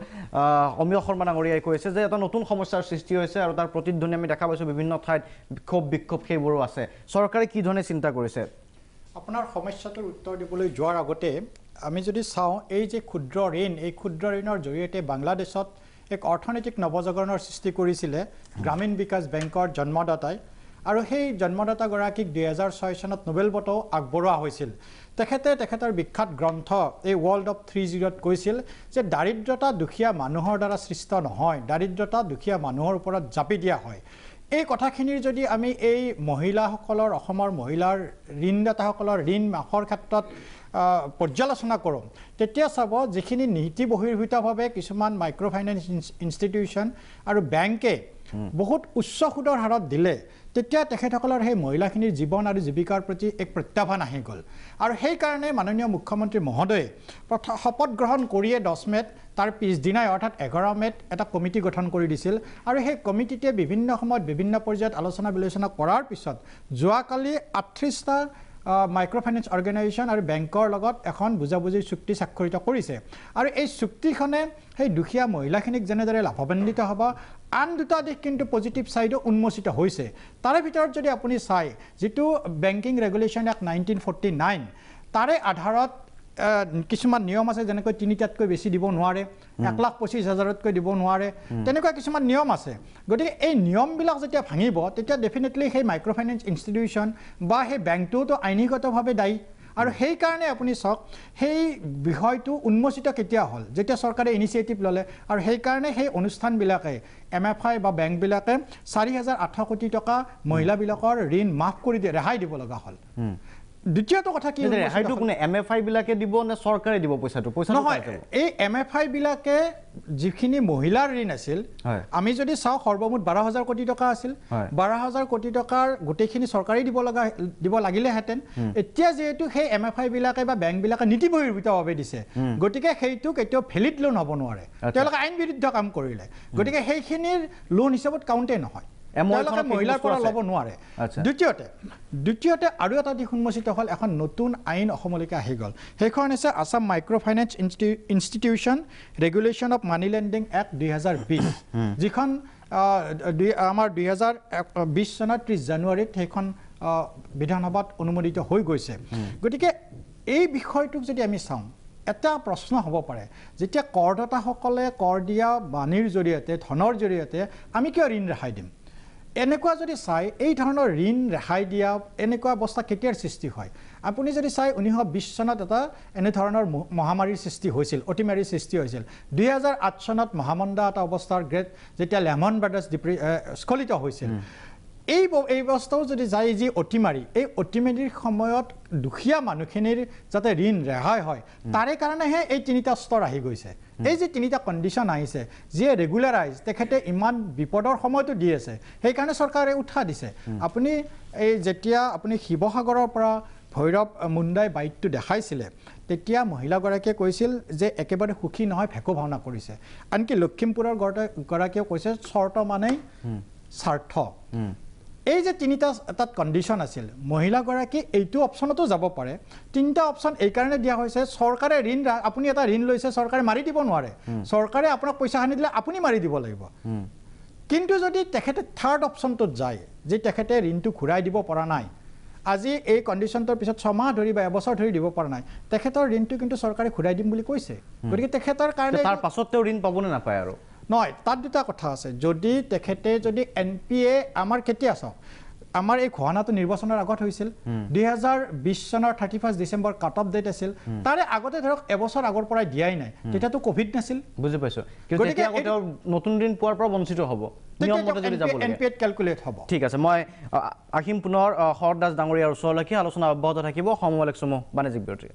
অমীয় শৰ্মা ডাঙৰীয়াই কৈছে যে এটা নতুন সমস্যাৰ সৃষ্টি হৈছে আৰু তাৰ প্ৰতিধ্বনি আমি দেখা পাইছোঁ বিভিন্ন ঠাইত বিক্ষোভ বিক্ষোভ সেইবোৰো আছে চৰকাৰে কি ধৰণে চিন্তা কৰিছে আপোনাৰ সমস্যাটোৰ উত্তৰ দিবলৈ যোৱাৰ আগতে আমি যদি চাওঁ এই যে ক্ষুদ্ৰ ঋণ এই ক্ষুদ্ৰ ঋণৰ জৰিয়তে বাংলাদেশত এক অৰ্থনৈতিক নৱজাগৰণৰ সৃষ্টি কৰিছিলে গ্ৰামীণ বিকাশ বেংকৰ জন্মদাতাই আৰু সেই জন্মদাতাগৰাকীক দুহেজাৰ ছয় চনত নোবেল বঁটাও আগবঢ়োৱা হৈছিল তেখেতে তেখেতৰ বিখ্যাত গ্ৰন্থ এই ৱৰ্ল্ড অৱ থ্ৰী জিৰ'ত কৈছিল যে দাৰিদ্ৰতা দুখীয়া মানুহৰ দ্বাৰা সৃষ্ট নহয় দাৰিদ্ৰতা দুখীয়া মানুহৰ ওপৰত জাপি দিয়া হয় এই কথাখিনিৰ যদি আমি এই মহিলাসকলৰ অসমৰ মহিলাৰ ঋণদাতাসকলৰ ঋণ মাফৰ ক্ষেত্ৰত পৰ্যালোচনা কৰোঁ তেতিয়া চাব যিখিনি নীতি বহিৰ্ভূতভাৱে কিছুমান মাইক্ৰ' ফাইনেন্স ইনষ্টিটিউশ্যন আৰু বেংকে বহুত উচ্চ সুদৰ হাৰত দিলে তেতিয়া তেখেতসকলৰ সেই মহিলাখিনিৰ জীৱন আৰু জীৱিকাৰ প্ৰতি এক প্ৰত্যাহ্বান আহি গ'ল আৰু সেইকাৰণে মাননীয় মুখ্যমন্ত্ৰী মহোদয়ে শপত গ্ৰহণ কৰিয়ে দহ মে'ত তাৰ পিছদিনাই অৰ্থাৎ এঘাৰ মে'ত এটা কমিটি গঠন কৰি দিছিল আৰু সেই কমিটিটোৱে বিভিন্ন সময়ত বিভিন্ন পৰ্যায়ত আলোচনা বিলোচনা কৰাৰ পিছত যোৱাকালি আঠত্ৰিছটা মাইক্ৰ' ফাইনেন্স অৰ্গেনাইজেশ্যন আৰু বেংকৰ লগত এখন বুজাবুজিৰ চুক্তি স্বাক্ষৰিত কৰিছে আৰু এই চুক্তিখনে সেই দুখীয়া মহিলাখিনিক যেনেদৰে লাভৱান্বিত হ'ব আন দুটা দিশ কিন্তু পজিটিভ ছাইডো উন্মোচিত হৈছে তাৰে ভিতৰত যদি আপুনি চায় যিটো banking regulation act nineteen forty nine তাৰে আধাৰত কিছুমান নিয়ম আছে যেনেকৈ তিনিটাতকৈ বেছি দিব নোৱাৰে এক লাখ পঁচিছ হাজাৰতকৈ দিব নোৱাৰে তেনেকুৱা কিছুমান নিয়ম আছে গতিকে এই নিয়মবিলাক যেতিয়া ভাঙিব তেতিয়া ডেফিনেটলি সেই মাইক্ৰ' ফাইনেন্স ইনষ্টিটিউচন বা সেই বেংকটোতো আইনীগতভাৱে দায়ী আৰু সেইকাৰণে আপুনি চাওক সেই বিষয়টো উন্মোচিত কেতিয়া হ'ল যেতিয়া চৰকাৰে ইনিচিয়েটিভ ল'লে আৰু সেইকাৰণে সেই অনুষ্ঠানবিলাকে এম এফ আই বা বেংকবিলাকে চাৰি হাজাৰ আঠশ কোটি টকা মহিলাবিলাকৰ ঋণ মাফ কৰি দি ৰেহাই দিব লগা হ'ল দ্বিতীয়টো কথা কি সেইটো কোনে এম এফ আই বিলাকে দিব নে চৰকাৰে দিব পইচাটো পইচা নহয় এই এম এফ আই বিলাকে যিখিনি মহিলাৰ ঋণ আছিল আমি যদি চাওঁ সৰ্বমুঠ বাৰ হাজাৰ কোটি টকা আছিল বাৰ হাজাৰ কোটি টকাৰ গোটেইখিনি চৰকাৰে দিব লগা দিব লাগিলেহেঁতেন এতিয়া যিহেতু সেই এম এফ আই বিলাকে বা বেংকবিলাকে নীতি বহিৰ্ভূতভাৱে দিছে গতিকে সেইটো কেতিয়াও ভেলিড লোন হ'ব নোৱাৰে তেওঁলোকে আইন বিৰুদ্ধ কাম কৰিলে গতিকে সেইখিনিৰ লোন হিচাপত কাউণ্টেই নহয় তেওঁলোকে মহিলাৰ পৰা ল'ব নোৱাৰে দ্বিতীয়তে দ্বিতীয়তে আৰু এটা দিশ উন্মোচিত হ'ল এখন নতুন আইন অসমলৈকে আহি গ'ল সেইখন হৈছে Assam micro' finance insti institution regulation of money lending act দুহেজাৰ বিছ যিখন আমাৰ দুহেজাৰ বিছ চনৰ ত্ৰিছ জানুৱাৰীত সেইখন বিধানসভাত অনুমোদিত হৈ গৈছে গতিকে এই বিষয়টোক যদি আমি চাওঁ এটা প্ৰশ্ন হ'ব পাৰে যেতিয়া কৰদাতাসকলে কৰ দিয়া বাণীৰ জৰিয়তে ধনৰ জৰিয়তে আমি কিয় ঋণ ৰেহাই দিম এনেকুৱা যদি চাই এই ধৰণৰ ঋণ ৰেহাই দিয়া এনেকুৱা অৱস্থা কেতিয়াৰ সৃষ্টি হয় আপুনি যদি চাই ঊনৈশ বিছ চনত এটা এনেধৰণৰ মহামাৰীৰ সৃষ্টি হৈছিল অতিমাৰীৰ সৃষ্টি হৈছিল দুহেজাৰ আঠ চনত মহামণ্ডা এটা অৱস্থাৰ গ্ৰেট যেতিয়া লেমন ব্ৰাদাৰ্ছ ডিপ্ৰি স্খলিত হৈছিল এই এই বস্তু যদি যায় যি অতিমাৰী এই অতিমাৰীৰ সময়ত দুখীয়া মানুহখিনিৰ যাতে ঋণ ৰেহাই হয় তাৰে কাৰণেহে এই তিনিটা স্তৰ আহি গৈছে এই যে তিনিটা কণ্ডিশ্যন আহিছে যিয়ে ৰেগুলাৰাইজ তেখেতে ইমান বিপদৰ সময়টো দি আছে সেইকাৰণে চৰকাৰে উঠা দিছে আপুনি এই যেতিয়া আপুনি শিৱসাগৰৰ পৰা ভৈৰৱ মুণ্ডাই বাইকটো দেখাইছিলে তেতিয়া মহিলাগৰাকীয়ে কৈছিল যে একেবাৰে সুখী নহয় ভেকু ভাওনা কৰিছে আনকি লখিমপুৰৰ গৰাকীয়েও কৈছে চৰ্ত মানেই স্বাৰ্থ এই যে তিনিটা তাত কণ্ডিশ্যন আছিল মহিলাগৰাকী এইটো অপশ্যনতো যাব পাৰে তিনিটা অপশ্যন এইকাৰণে দিয়া হৈছে চৰকাৰে ঋণ আপুনি এটা ঋণ লৈছে চৰকাৰে মাৰি দিব নোৱাৰে চৰকাৰে আপোনাক পইচা সানি দিলে আপুনি মাৰি দিব লাগিব কিন্তু যদি তেখেতে থাৰ্ড অপশ্যনটোত যায় যে তেখেতে ঋণটো ঘূৰাই দিব পৰা নাই আজি এই কণ্ডিশ্যনটোৰ পিছত ছমাহ ধৰি বা এবছৰ ধৰি দিব পৰা নাই তেখেতৰ ঋণটো কিন্তু চৰকাৰে ঘূৰাই দিম বুলি কৈছে গতিকে তেখেতৰ কাৰণে তাৰ পাছত তেওঁ ঋণ পাবনে নাপায় আৰু নহয় তাত দুটা কথা আছে যদি তেখেতে যদি এন পি এ আমাৰ কেতিয়া চাওক আমাৰ এই ঘোহানাটো নিৰ্বাচনৰ আগত হৈছিল দুহেজাৰ বিছ চনৰ thirty first December cut off date আছিল তাৰে আগতে ধৰক এবছৰ আগৰ পৰাই দিয়াই নাই তেতিয়াতো কভিড নাছিল বুজি পাইছো গতিকে নতুন দিন পোৱাৰ পৰা বঞ্চিত হ'ব ঠিক আছে মই আহিম পুনৰ শৰদাস ডাঙৰীয়াৰ ওচৰলৈকে আলোচনা অব্যাহত থাকিব সমলেখসমূহ বাণিজ্যিক বিৰতিৰ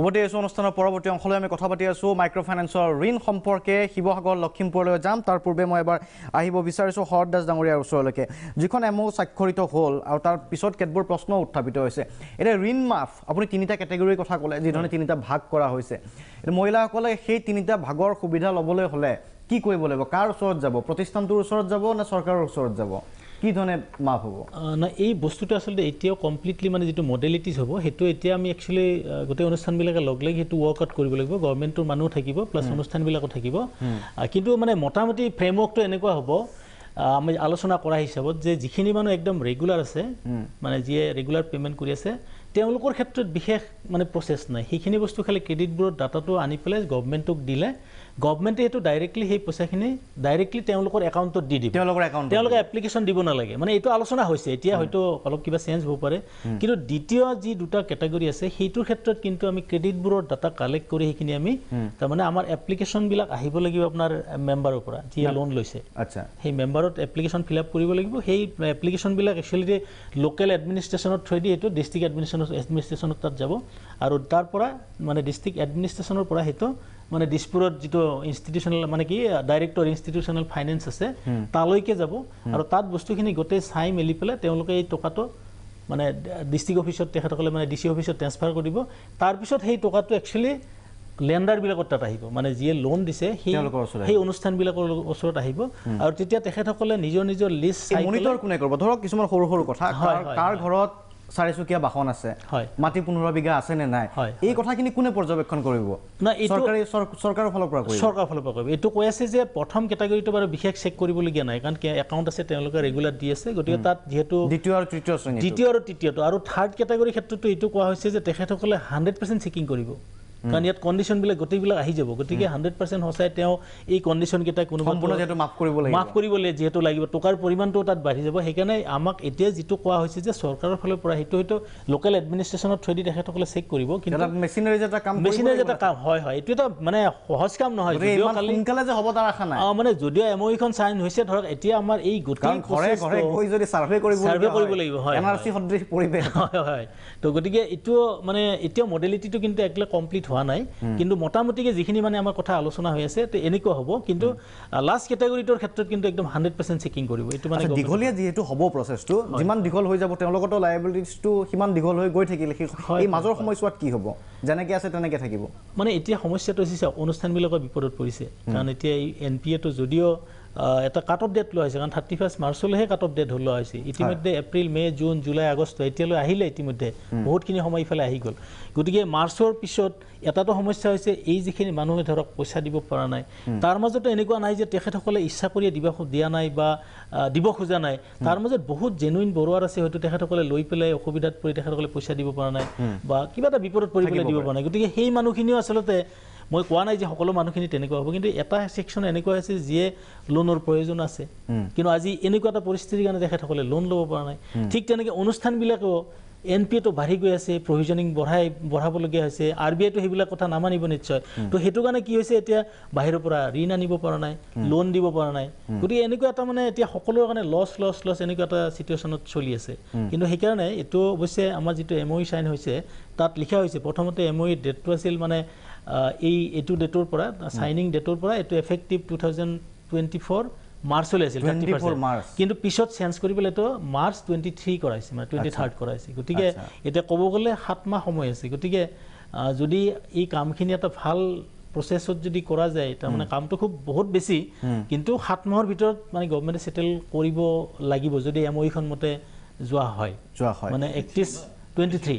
উভতি আহিছোঁ অনুষ্ঠানৰ পৰৱৰ্তী অংশলৈ আমি কথা পাতি আছোঁ মাইক্ৰ' ফাইনেন্সৰ ঋণ সম্পৰ্কে শিৱসাগৰ লখিমপুৰলৈ যাম তাৰ পূৰ্বে মই এবাৰ আহিব বিচাৰিছোঁ শৰৎ দাস ডাঙৰীয়াৰ ওচৰলৈকে যিখন এম অ' স্বাক্ষৰিত হ'ল আৰু তাৰ পিছত কেতবোৰ প্ৰশ্ন উত্থাপিত হৈছে এতিয়া ঋণ মাফ আপুনি তিনিটা কেটেগৰীৰ কথা ক'লে যিধৰণে তিনিটা ভাগ কৰা হৈছে মহিলাসকলে সেই তিনিটা ভাগৰ সুবিধা ল'বলৈ হ'লে কি কৰিব লাগিব কাৰ ওচৰত যাব প্ৰতিষ্ঠানটোৰ ওচৰত যাব নে চৰকাৰৰ ওচৰত যাব কি ধৰণে মাফ হ'ব নাই এই বস্তুটো আচলতে এতিয়াও কমপ্লিটলি মানে যিটো মডেলিটিজ হ'ব সেইটো এতিয়া আমি একচুৱেলি গোটেই অনুষ্ঠানবিলাকে লগ লাগি সেইটো ৱৰ্ক আউট কৰিব লাগিব গভৰ্ণমেণ্টৰ মানুহ থাকিব প্লাছ অনুষ্ঠানবিলাকো থাকিব কিন্তু মানে মোটামুটি ফ্ৰেমৱৰ্কটো এনেকুৱা হ'ব আমি আলোচনা কৰা হিচাপত যে যিখিনি মানুহ একদম ৰেগুলাৰ আছে মানে যিয়ে ৰেগুলাৰ পে'মেণ্ট কৰি আছে তেওঁলোকৰ ক্ষেত্ৰত বিশেষ মানে প্ৰচেছ নাই সেইখিনি বস্তু খালী ক্ৰেডিটবোৰৰ ডাটাটো আনি পেলাই গভমেণ্টক দিলে গভমেণ্টে সেইটো ডাইৰেক্টলি সেই পইচাখিনি ডাইৰেক্টলি তেওঁলোকৰ একাউণ্টত দি দিব তেওঁলোকৰ একাউণ্ট তেওঁলোকে এপ্লিকেশ্যন দিব নালাগে মানে এইটো আলোচনা হৈছে এতিয়া হয়তো অলপ কিবা চেঞ্জ হ'ব পাৰে কিন্তু দ্বিতীয় যি দুটা কেটাগৰী আছে সেইটোৰ ক্ষেত্ৰত কিন্তু আমি ক্ৰেডিটবোৰৰ ডাটা কালেক্ট কৰি সেইখিনি আমি তাৰমানে আমাৰ এপ্লিকেশ্যনবিলাক আহিব লাগিব আপোনাৰ মেম্বাৰৰ পৰা যিয়ে লোন লৈছে আচ্ছা সেই মেম্বাৰত এপ্লিকেশ্যন ফিল আপ কৰিব লাগিব সেই এপ্লিকেশ্যনবিলাক একচুৱেলি লোকেল এডমিনিষ্ট্ৰেশ্যনৰ থ্ৰুৱেদি এইটো ডিষ্ট্ৰিক্ট এডমিনিষ্ট্ৰেশ্যন এডমিনিষ্ট্ৰেশ্যনত তাত যাব আৰু তাৰ পৰা মানে ডিষ্ট্ৰিক্ট এডমিনিষ্ট্ৰেশ্যনৰ পৰা সেইটো মানে দিশপুৰত যিটো ইনষ্টিটিউচনেল মানে কি ডাইৰেক্টৰ ইনষ্টিটিউচনেল ফাইনেন্স আছে তালৈকে যাব আৰু তাত বস্তুখিনি গোটেই চাই মেলি পেলাই তেওঁলোকে এই টকাটো মানে ডিষ্ট্ৰিক্ট অফিচত তেখেতসকলে মানে ডি চি অফিচত ট্ৰেঞ্চফাৰ কৰিব তাৰপিছত সেই টকাটো একচুৱেলি লেণ্ডাৰবিলাকৰ তাত আহিব মানে যিয়ে লোন দিছে সেই সেই অনুষ্ঠানবিলাকৰ ওচৰত আহিব আৰু তেতিয়া তেখেতসকলে নিজৰ নিজৰ লিষ্ট কোনে কৰিব ধৰক কিছুমান সৰু সৰু কথা হয় তাৰ ঘৰত চাৰিচকীয়া বাহন আছে মাটি পোন্ধৰ বিঘা আছে নে নাই এই কথাখিনি কোনে পৰ্যবেক্ষণ কৰিব চৰকাৰৰ ফালৰ পৰা চৰকাৰৰ ফালৰ পৰা কৰিব এইটো কৈ আছে যে প্ৰথম কেটাগৰীটো বাৰু বিশেষ চেক কৰিবলগীয়া নাই কাৰণ একাউণ্ট আছে তেওঁলোকে ৰেগুলাৰ দি আছে গতিকে তাত যিহেতু দ্বিতীয় আৰু তৃতীয় দ্বিতীয় আৰু তৃতীয়টো আৰু থাৰ্ড কেটাগৰীৰ ক্ষেত্ৰতো এইটো কোৱা হৈছে যে তেখেতসকলে হাণ্ড্ৰেড পাৰ্চেণ্ট চেকিং কৰিব কাৰণ ইয়াত কণ্ডিশ্যনবিলাক গোটেইবিলাক আহি যাব গতিকে হাণ্ড্ৰেড পাৰ্চেণ্ট সঁচাই তেওঁ এই কণ্ডিশ্যনকেইটা কোনোবা মাফ কৰিবলৈ যিহেতু লাগিব টকাৰ পৰিমাণটো তাত বাঢ়ি যাব সেইকাৰণে আমাক এতিয়া যিটো কোৱা হৈছে যে চৰকাৰৰ ফালৰ পৰা সেইটো হয়তো লোকেল এডমিনিষ্ট্ৰেশ্যনৰ থ্ৰুদি তেখেতসকলে চেক কৰিব কিন্তু মেচিনাৰীজ এটা কাম মেচিনাৰীজ এটা কাম হয় হয় এইটো এটা মানে সহজ কাম নহয় মানে যদিও এম অ' ইখন চাইন হৈছে ধৰক এতিয়া আমাৰ এই গোটেই চাৰ্ভে কৰিব লাগিব হয় হয় হয় গতিকে এইটো মানে এতিয়া মডেলিটিটো কিন্তু একলে কমপ্লিট হোৱা নাই কিন্তু মোটামুটিকৈ যিখিনি মানে আমাৰ কথা আলোচনা হৈ আছে এনেকুৱা হ'ব কিন্তু লাষ্ট কেটাগৰীটোৰ ক্ষেত্ৰত কিন্তু একদম হাণ্ড্ৰেড পাৰ্চেণ্ট চেকিং কৰিব এইটো মানে দীঘলীয়া যিহেতু হ'ব প্ৰচেছটো যিমান দীঘল হৈ যাব তেওঁলোকৰতো লাইবিলিটিছটো সিমান দীঘল হৈ গৈ থাকিলে সেই মাজৰ সময়ছোৱাত কি হ'ব যেনেকৈ আছে তেনেকৈ থাকিব মানে এতিয়া সমস্যাটো হৈছে অনুষ্ঠানবিলাকৰ বিপদত পৰিছে কাৰণ এতিয়া এই এন পি এটো যদিও এটা কাট অফ ডেট লোৱা হৈছে কাৰণ থাৰ্টি ফাৰ্ষ্ট মাৰ্চলৈহে কাট অফ ডেট লোৱা হৈছে ইতিমধ্যে April May' June July August এতিয়ালৈ আহিলে ইতিমধ্যে বহুতখিনি সময় ইফালে আহি গ'ল গতিকে মাৰ্চৰ পিছত এটাতো সমস্যা হৈছে এই যিখিনি মানুহে ধৰক পইচা দিব পৰা নাই তাৰ মাজতো এনেকুৱা নাই যে তেখেতসকলে ইচ্ছা কৰিয়ে দিব দিয়া নাই বা দিব খোজা নাই তাৰ মাজত বহুত জেনুইন বৰুৱাৰ আছে হয়তো তেখেতসকলে লৈ পেলাই অসুবিধাত পৰি তেখেতসকলে পইচা দিব পৰা নাই বা কিবা এটা বিপদত পৰি পেলাই দিব পৰা নাই গতিকে সেই মানুহখিনিও আচলতে মই কোৱা নাই যে সকলো মানুহখিনি তেনেকুৱা হ'ব কিন্তু এটা ছেকশ্যন এনেকুৱা হৈছে যিয়ে লোনৰ প্ৰয়োজন আছে কিন্তু আজি এনেকুৱা এটা পৰিস্থিতিৰ কাৰণে তেখেতসকলে লোন ল'ব পৰা নাই ঠিক তেনেকৈ অনুষ্ঠানবিলাকেও এন পি এটো বাঢ়ি গৈ আছে প্ৰভিজনিং বঢ়াই বঢ়াবলগীয়া হৈছে আৰ বি আইটো সেইবিলাক কথা নামানিব নিশ্চয় তো সেইটো কাৰণে কি হৈছে এতিয়া বাহিৰৰ পৰা ঋণ আনিব পৰা নাই লোন দিব পৰা নাই গতিকে এনেকুৱা এটা মানে এতিয়া সকলোৰে কাৰণে লছ লছ লছ এনেকুৱা এটা চিটুৱেশ্যনত চলি আছে কিন্তু সেইকাৰণে এইটো অৱশ্যে আমাৰ যিটো এম ই চাইন হৈছে তাত লিখা হৈছে প্ৰথমতে এম ই ডেটটো আছিল মানে এই এইটো ডেটৰ পৰা চাইনিং ডেটৰ পৰা এইটো effective two thousand twenty four মাৰ্চলৈ আছিল কিন্তু পিছত চেঞ্জ কৰি পেলাই তো মাৰ্চ টুৱেণ্টি থ্ৰী কৰাইছে মানে টুৱেণ্টি থাৰ্ড কৰাইছে গতিকে এতিয়া ক'ব গ'লে সাতমাহ সময় আছে গতিকে যদি এই কামখিনি এটা ভাল প্ৰচেছত যদি কৰা যায় তাৰমানে কামটো খুব বহুত বেছি কিন্তু সাতমাহৰ ভিতৰত মানে গভমেণ্টে ছেটেল কৰিব লাগিব যদি এম অ'খন e মতে যোৱা হয় যোৱা হয় মানে একত্ৰিছ টুৱেণ্টি থ্ৰী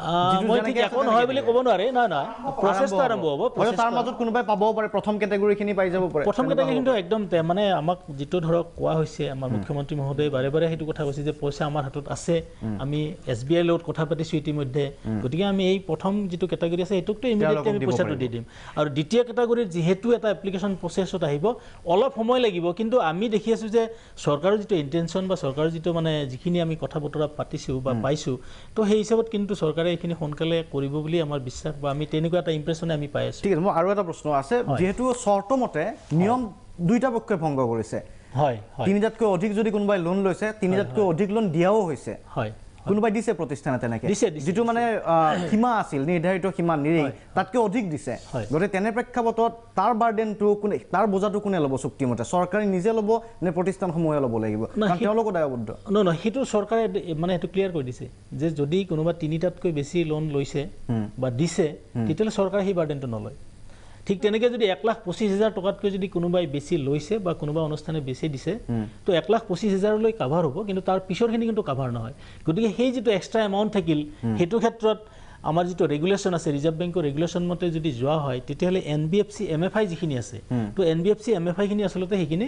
মানে আমাক যিটো ধৰক কোৱা হৈছে আমাৰ মুখ্যমন্ত্ৰী মহোদয়ে বাৰে বাৰে সেইটো কথা কৈছে যে পইচা আমাৰ হাতত আছে আমি এছ বি আইৰ লগত কথা পাতিছো ইতিমধ্যে গতিকে আমি এই প্ৰথম যিটো কেটাগৰি আছে সেইটোকতো ইমিডিয়েটলি আমি পইচাটো দি দিম আৰু দ্বিতীয় কেটাগৰীত যিহেতু এটা এপ্লিকেশ্যন প্ৰচেছত আহিব অলপ সময় লাগিব কিন্তু আমি দেখি আছো যে চৰকাৰৰ যিটো ইণ্টেনশ্যন বা চৰকাৰৰ যিটো মানে যিখিনি আমি কথা বতৰা পাতিছো বা পাইছো ত' সেই হিচাপত কিন্তু চৰকাৰে চৰকাৰে এইখিনি সোনকালে কৰিব বুলি আমাৰ বিশ্বাস বা আমি তেনেকুৱা এটা ইম্প্ৰেশ্যনে আমি পাই আছোঁ ঠিক আছে মোৰ আৰু এটা প্ৰশ্ন আছে যিহেতু চৰ্তমতে নিয়ম দুইটা পক্ষে ভংগ কৰিছে হয় তিনিটাতকৈ অধিক যদি কোনোবাই লোন লৈছে তিনিটাতকৈ অধিক লোন দিয়াও হৈছে হয় কোনোবাই দিছে প্ৰতিষ্ঠানে তেনেকৈ দিছে যিটো মানে সীমা আছিল নিৰ্ধাৰিত সীমা নিৰেই তাতকৈ অধিক দিছে গতিকে তেনে প্ৰেক্ষাপটত তাৰ বাৰ্ডেনটো কোনে তাৰ বোজাটো কোনে ল'ব চুক্তিমতে চৰকাৰে নিজে ল'ব নে প্ৰতিষ্ঠানসমূহে ল'ব লাগিব তেওঁলোকো দায়বদ্ধ ন নহয় সেইটো চৰকাৰে মানে সেইটো ক্লিয়াৰ কৰি দিছে যে যদি কোনোবা তিনিটাতকৈ বেছি লোন লৈছে বা দিছে তেতিয়াহ'লে চৰকাৰে সেই বাৰ্ডেনটো নলয় ঠিক তেনেকৈ যদি এক লাখ পঁচিছ হাজাৰ টকাতকৈ যদি কোনোবাই বেছি লৈছে বা কোনোবা অনুষ্ঠানে বেছি দিছে তো এক লাখ পঁচিছ হাজাৰলৈ কাভাৰ হ'ব কিন্তু তাৰ পিছৰখিনি কিন্তু কাভাৰ নহয় গতিকে সেই যিটো এক্সট্ৰা এমাউণ্ট থাকিল সেইটো ক্ষেত্ৰত আমাৰ যিটো ৰেগুলেশ্যন আছে ৰিজাৰ্ভ বেংকৰ ৰেগুলেশ্যন মতে যদি যোৱা হয় তেতিয়াহ'লে N B F C M F I যিখিনি আছে তো N B F C M F আইখিনি আচলতে সেইখিনি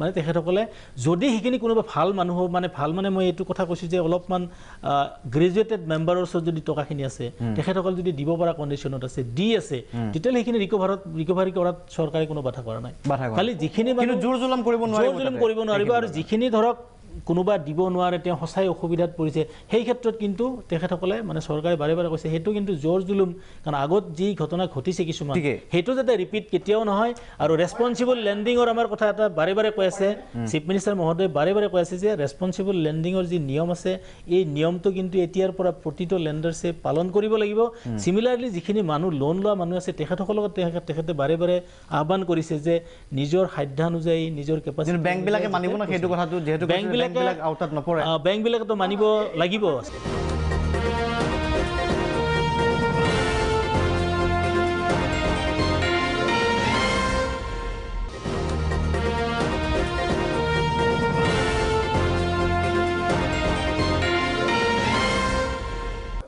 মানে তেখেতসকলে যদি সেইখিনি কোনোবা ভাল মানুহ মানে ভাল মানে মই এইটো কথা কৈছোঁ যে অলপমান গ্ৰেজুৱেটেড মেম্বাৰৰ ওচৰত যদি টকাখিনি আছে তেখেতসকল যদি দিব পৰা কণ্ডিশ্যনত আছে দি আছে তেতিয়াহ'লে সেইখিনি ৰিকভাৰত ৰিকভাৰী কৰাত চৰকাৰে কোনো বাধা কৰা নাই খালি যিখিনি জোৰ জোলাম কৰিব নোৱাৰিব আৰু যিখিনি ধৰক কোনোবা দিব নোৱাৰে তেওঁ সঁচাই অসুবিধাত পৰিছে সেই ক্ষেত্ৰত কিন্তু তেখেতসকলে মানে চৰকাৰে বাৰে বাৰে কৈছে সেইটো কিন্তু জোৰ জুলুম কাৰণ আগত যি ঘটনা ঘটিছে কিছুমান সেইটো যাতে ৰিপিট কেতিয়াও নহয় আৰু ৰেছপনচিবল লেণ্ডিঙৰ আমাৰ কথা এটা বাৰে বাৰে কৈ আছে চিফ মিনিষ্টাৰ মহোদয়ে বাৰে বাৰে কৈ আছে যে ৰেছপনচিবল লেণ্ডিঙৰ যি নিয়ম আছে এই নিয়মটো কিন্তু এতিয়াৰ পৰা প্ৰতিটো লেণ্ডাৰ্ছে পালন কৰিব লাগিব চিমিলাৰলি যিখিনি মানুহ লোন লোৱা মানুহ আছে তেখেতসকলক তেখেতে বাৰে বাৰে আহ্বান কৰিছে যে নিজৰ সাধ্যানুযায়ী নিজৰ কেপাচিটি বেংকবিলাকে মানিব ন সেইটো কথাটো যিহেতু বেংকবিলাক বেংক বিলাকেতো মানিব লাগিব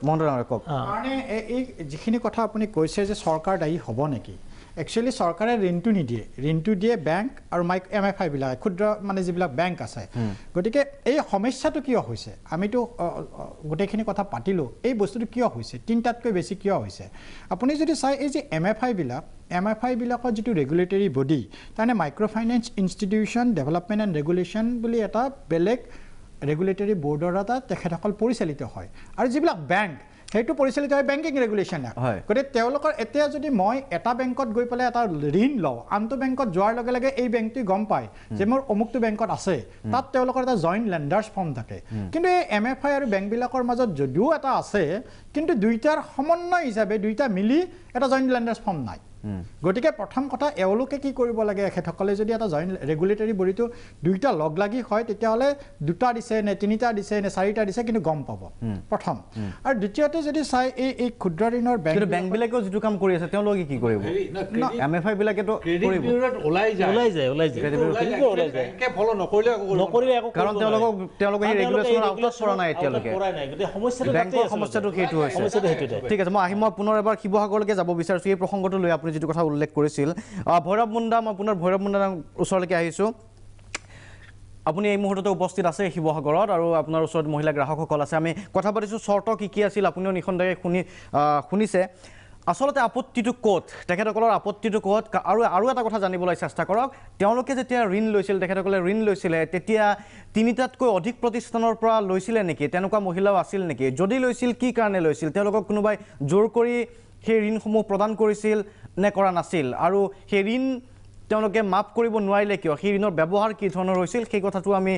মহেন্দ্ৰ কওক কাৰণে এই যিখিনি কথা আপুনি কৈছে যে চৰকাৰ দায়ী হ'ব নেকি একচুৱেলি চৰকাৰে ঋণটো নিদিয়ে ঋণটো দিয়ে বেংক আৰু মাইক এম এফ আইবিলাক ক্ষুদ্ৰ মানে যিবিলাক বেংক আছে গতিকে এই সমস্যাটো কিয় হৈছে আমিতো গোটেইখিনি কথা পাতিলোঁ এই বস্তুটো কিয় হৈছে তিনিটাতকৈ বেছি কিয় হৈছে আপুনি যদি চাই এই যে এম এফ আইবিলাক এম এফ আইবিলাকৰ যিটো ৰেগুলেটৰী বডি তাৰমানে micro' finance institution development and regulation বুলি এটা বেলেগ ৰেগুলেটৰী বৰ্ডৰ এটা তেখেতসকল পৰিচালিত হয় আৰু যিবিলাক বেংক সেইটো পৰিচালিত হয় বেংকিং ৰেগুলেশ্যন এক্ট গতিকে তেওঁলোকৰ এতিয়া যদি মই এটা বেংকত গৈ পেলাই এটা ঋণ লওঁ আনটো বেংকত যোৱাৰ লগে লগে এই বেংকটোৱে গম পায় যে মোৰ অমুকটো বেংকত আছে তাত তেওঁলোকৰ এটা জইণ্ট লেণ্ডাৰ্ছ ফৰ্ম থাকে কিন্তু এই এম এফ আই আৰু বেংকবিলাকৰ মাজত যদিও এটা আছে কিন্তু দুইটাৰ সমন্বয় হিচাপে দুইটা মিলি এটা জইণ্ট লেণ্ডাৰ্ছ ফৰ্ম নাই গতিকে প্ৰথম কথা এওঁলোকে কি কৰিব লাগে এখেতসকলে যদি এটা জইন ৰেগুলেটৰী বডিটো দুয়োটা লগ লাগি হয় তেতিয়াহ'লে দুটা দিছে নে তিনিটা দিছে নে চাৰিটা দিছে কিন্তু গম পাব প্ৰথম আৰু দ্বিতীয়তে যদি চাই এই এই ক্ষুদ্ৰ ঋণৰ বেংক বেংকবিলাকেও যিটো কাম কৰি আছে তেওঁলোকে কি কৰিব এম এফ আই বিলাকেতো কাৰণ তেওঁলোকক তেওঁলোকে সেই ৰেগুলেশ্যনৰ আউটত চৰা নাই এতিয়ালৈকে বেংকৰ সমস্যাটো সেইটো হৈছে ঠিক আছে মই আহি মই পুনৰ এবাৰ শিৱসাগৰলৈকে যাব বিচাৰিছোঁ এই প্ৰসংগটো লৈ আপুনি আপুনি যিটো কথা উল্লেখ কৰিছিল ভৈৰৱ মুণ্ডা মই পুনৰ ভৈৰৱ মুণ্ডা ওচৰলৈকে আহিছোঁ আপুনি এই মুহূৰ্ততে উপস্থিত আছে শিৱসাগৰত আৰু আপোনাৰ ওচৰত মহিলা গ্ৰাহকসকল আছে আমি কথা পাতিছোঁ চৰ্ত কি কি আছিল আপুনিও নিঃসন্দেহে শুনি শুনিছে আচলতে আপত্তিটো ক'ত তেখেতসকলৰ আপত্তিটো ক'ত আৰু আৰু এটা কথা জানিবলৈ চেষ্টা কৰক তেওঁলোকে যেতিয়া ঋণ লৈছিল তেখেতসকলে ঋণ লৈছিলে তেতিয়া তিনিটাতকৈ অধিক প্ৰতিষ্ঠানৰ পৰা লৈছিলে নেকি তেনেকুৱা মহিলাও আছিল নেকি যদি লৈছিল কি কাৰণে লৈছিল তেওঁলোকক কোনোবাই জোৰ কৰি সেই ঋণসমূহ প্ৰদান কৰিছিল নে কৰা নাছিল আৰু সেই ঋণ তেওঁলোকে মাফ কৰিব নোৱাৰিলে কিয় সেই ঋণৰ ব্যৱহাৰ কি ধৰণৰ হৈছিল সেই কথাটো আমি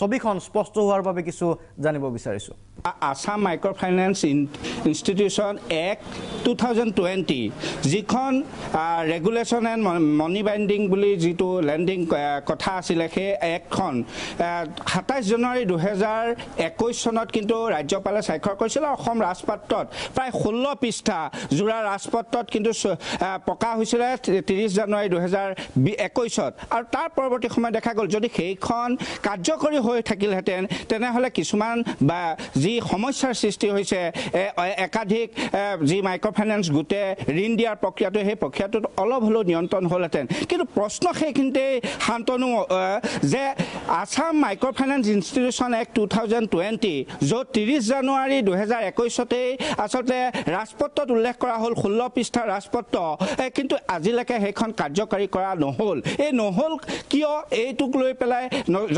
ছবিখন স্পষ্ট হোৱাৰ বাবে কিছু জানিব বিচাৰিছোঁ Assam micro' finance institution act two thousand twenty যিখন ৰেগুলেশ্যন এণ্ড মনি বাইণ্ডিং বুলি যিটো লেণ্ডিং কথা আছিলে সেই এক্টখন সাতাইছ জানুৱাৰী দুহেজাৰ একৈছ চনত কিন্তু ৰাজ্যপালে স্বাক্ষৰ কৰিছিলে অসম ৰাজপাত্ৰত প্ৰায় ষোল্ল পৃষ্ঠা যোৰা ৰাজপত্ৰত কিন্তু পকা হৈছিলে ত্ৰিছ জানুৱাৰী দুহেজাৰ একৈছত আৰু তাৰ পৰৱৰ্তী সময়ত দেখা গ'ল যদি সেইখন কাৰ্য কাৰ্যকৰী হৈ থাকিলহেঁতেন তেনেহ'লে কিছুমান বা যি সমস্যাৰ সৃষ্টি হৈছে একাধিক যি মাইক্ৰ' ফাইনেন্স গোটেই ঋণ দিয়াৰ প্ৰক্ৰিয়াটো সেই প্ৰক্ৰিয়াটোত অলপ হ'লেও নিয়ন্ত্ৰণ হ'লহেঁতেন কিন্তু প্ৰশ্ন সেইখিনিতেই শান্তনু যে Assam micro' finance institution act two thousand twenty য'ত ত্ৰিছ জানুৱাৰী দুহেজাৰ একৈছতেই আচলতে ৰাজপত্ৰত উল্লেখ কৰা হ'ল ষোল্ল পৃষ্ঠাৰ ৰাজপত্ৰ কিন্তু আজিলৈকে সেইখন কাৰ্যকৰী কৰা নহ'ল এই নহ'ল কিয় এইটোক লৈ পেলাই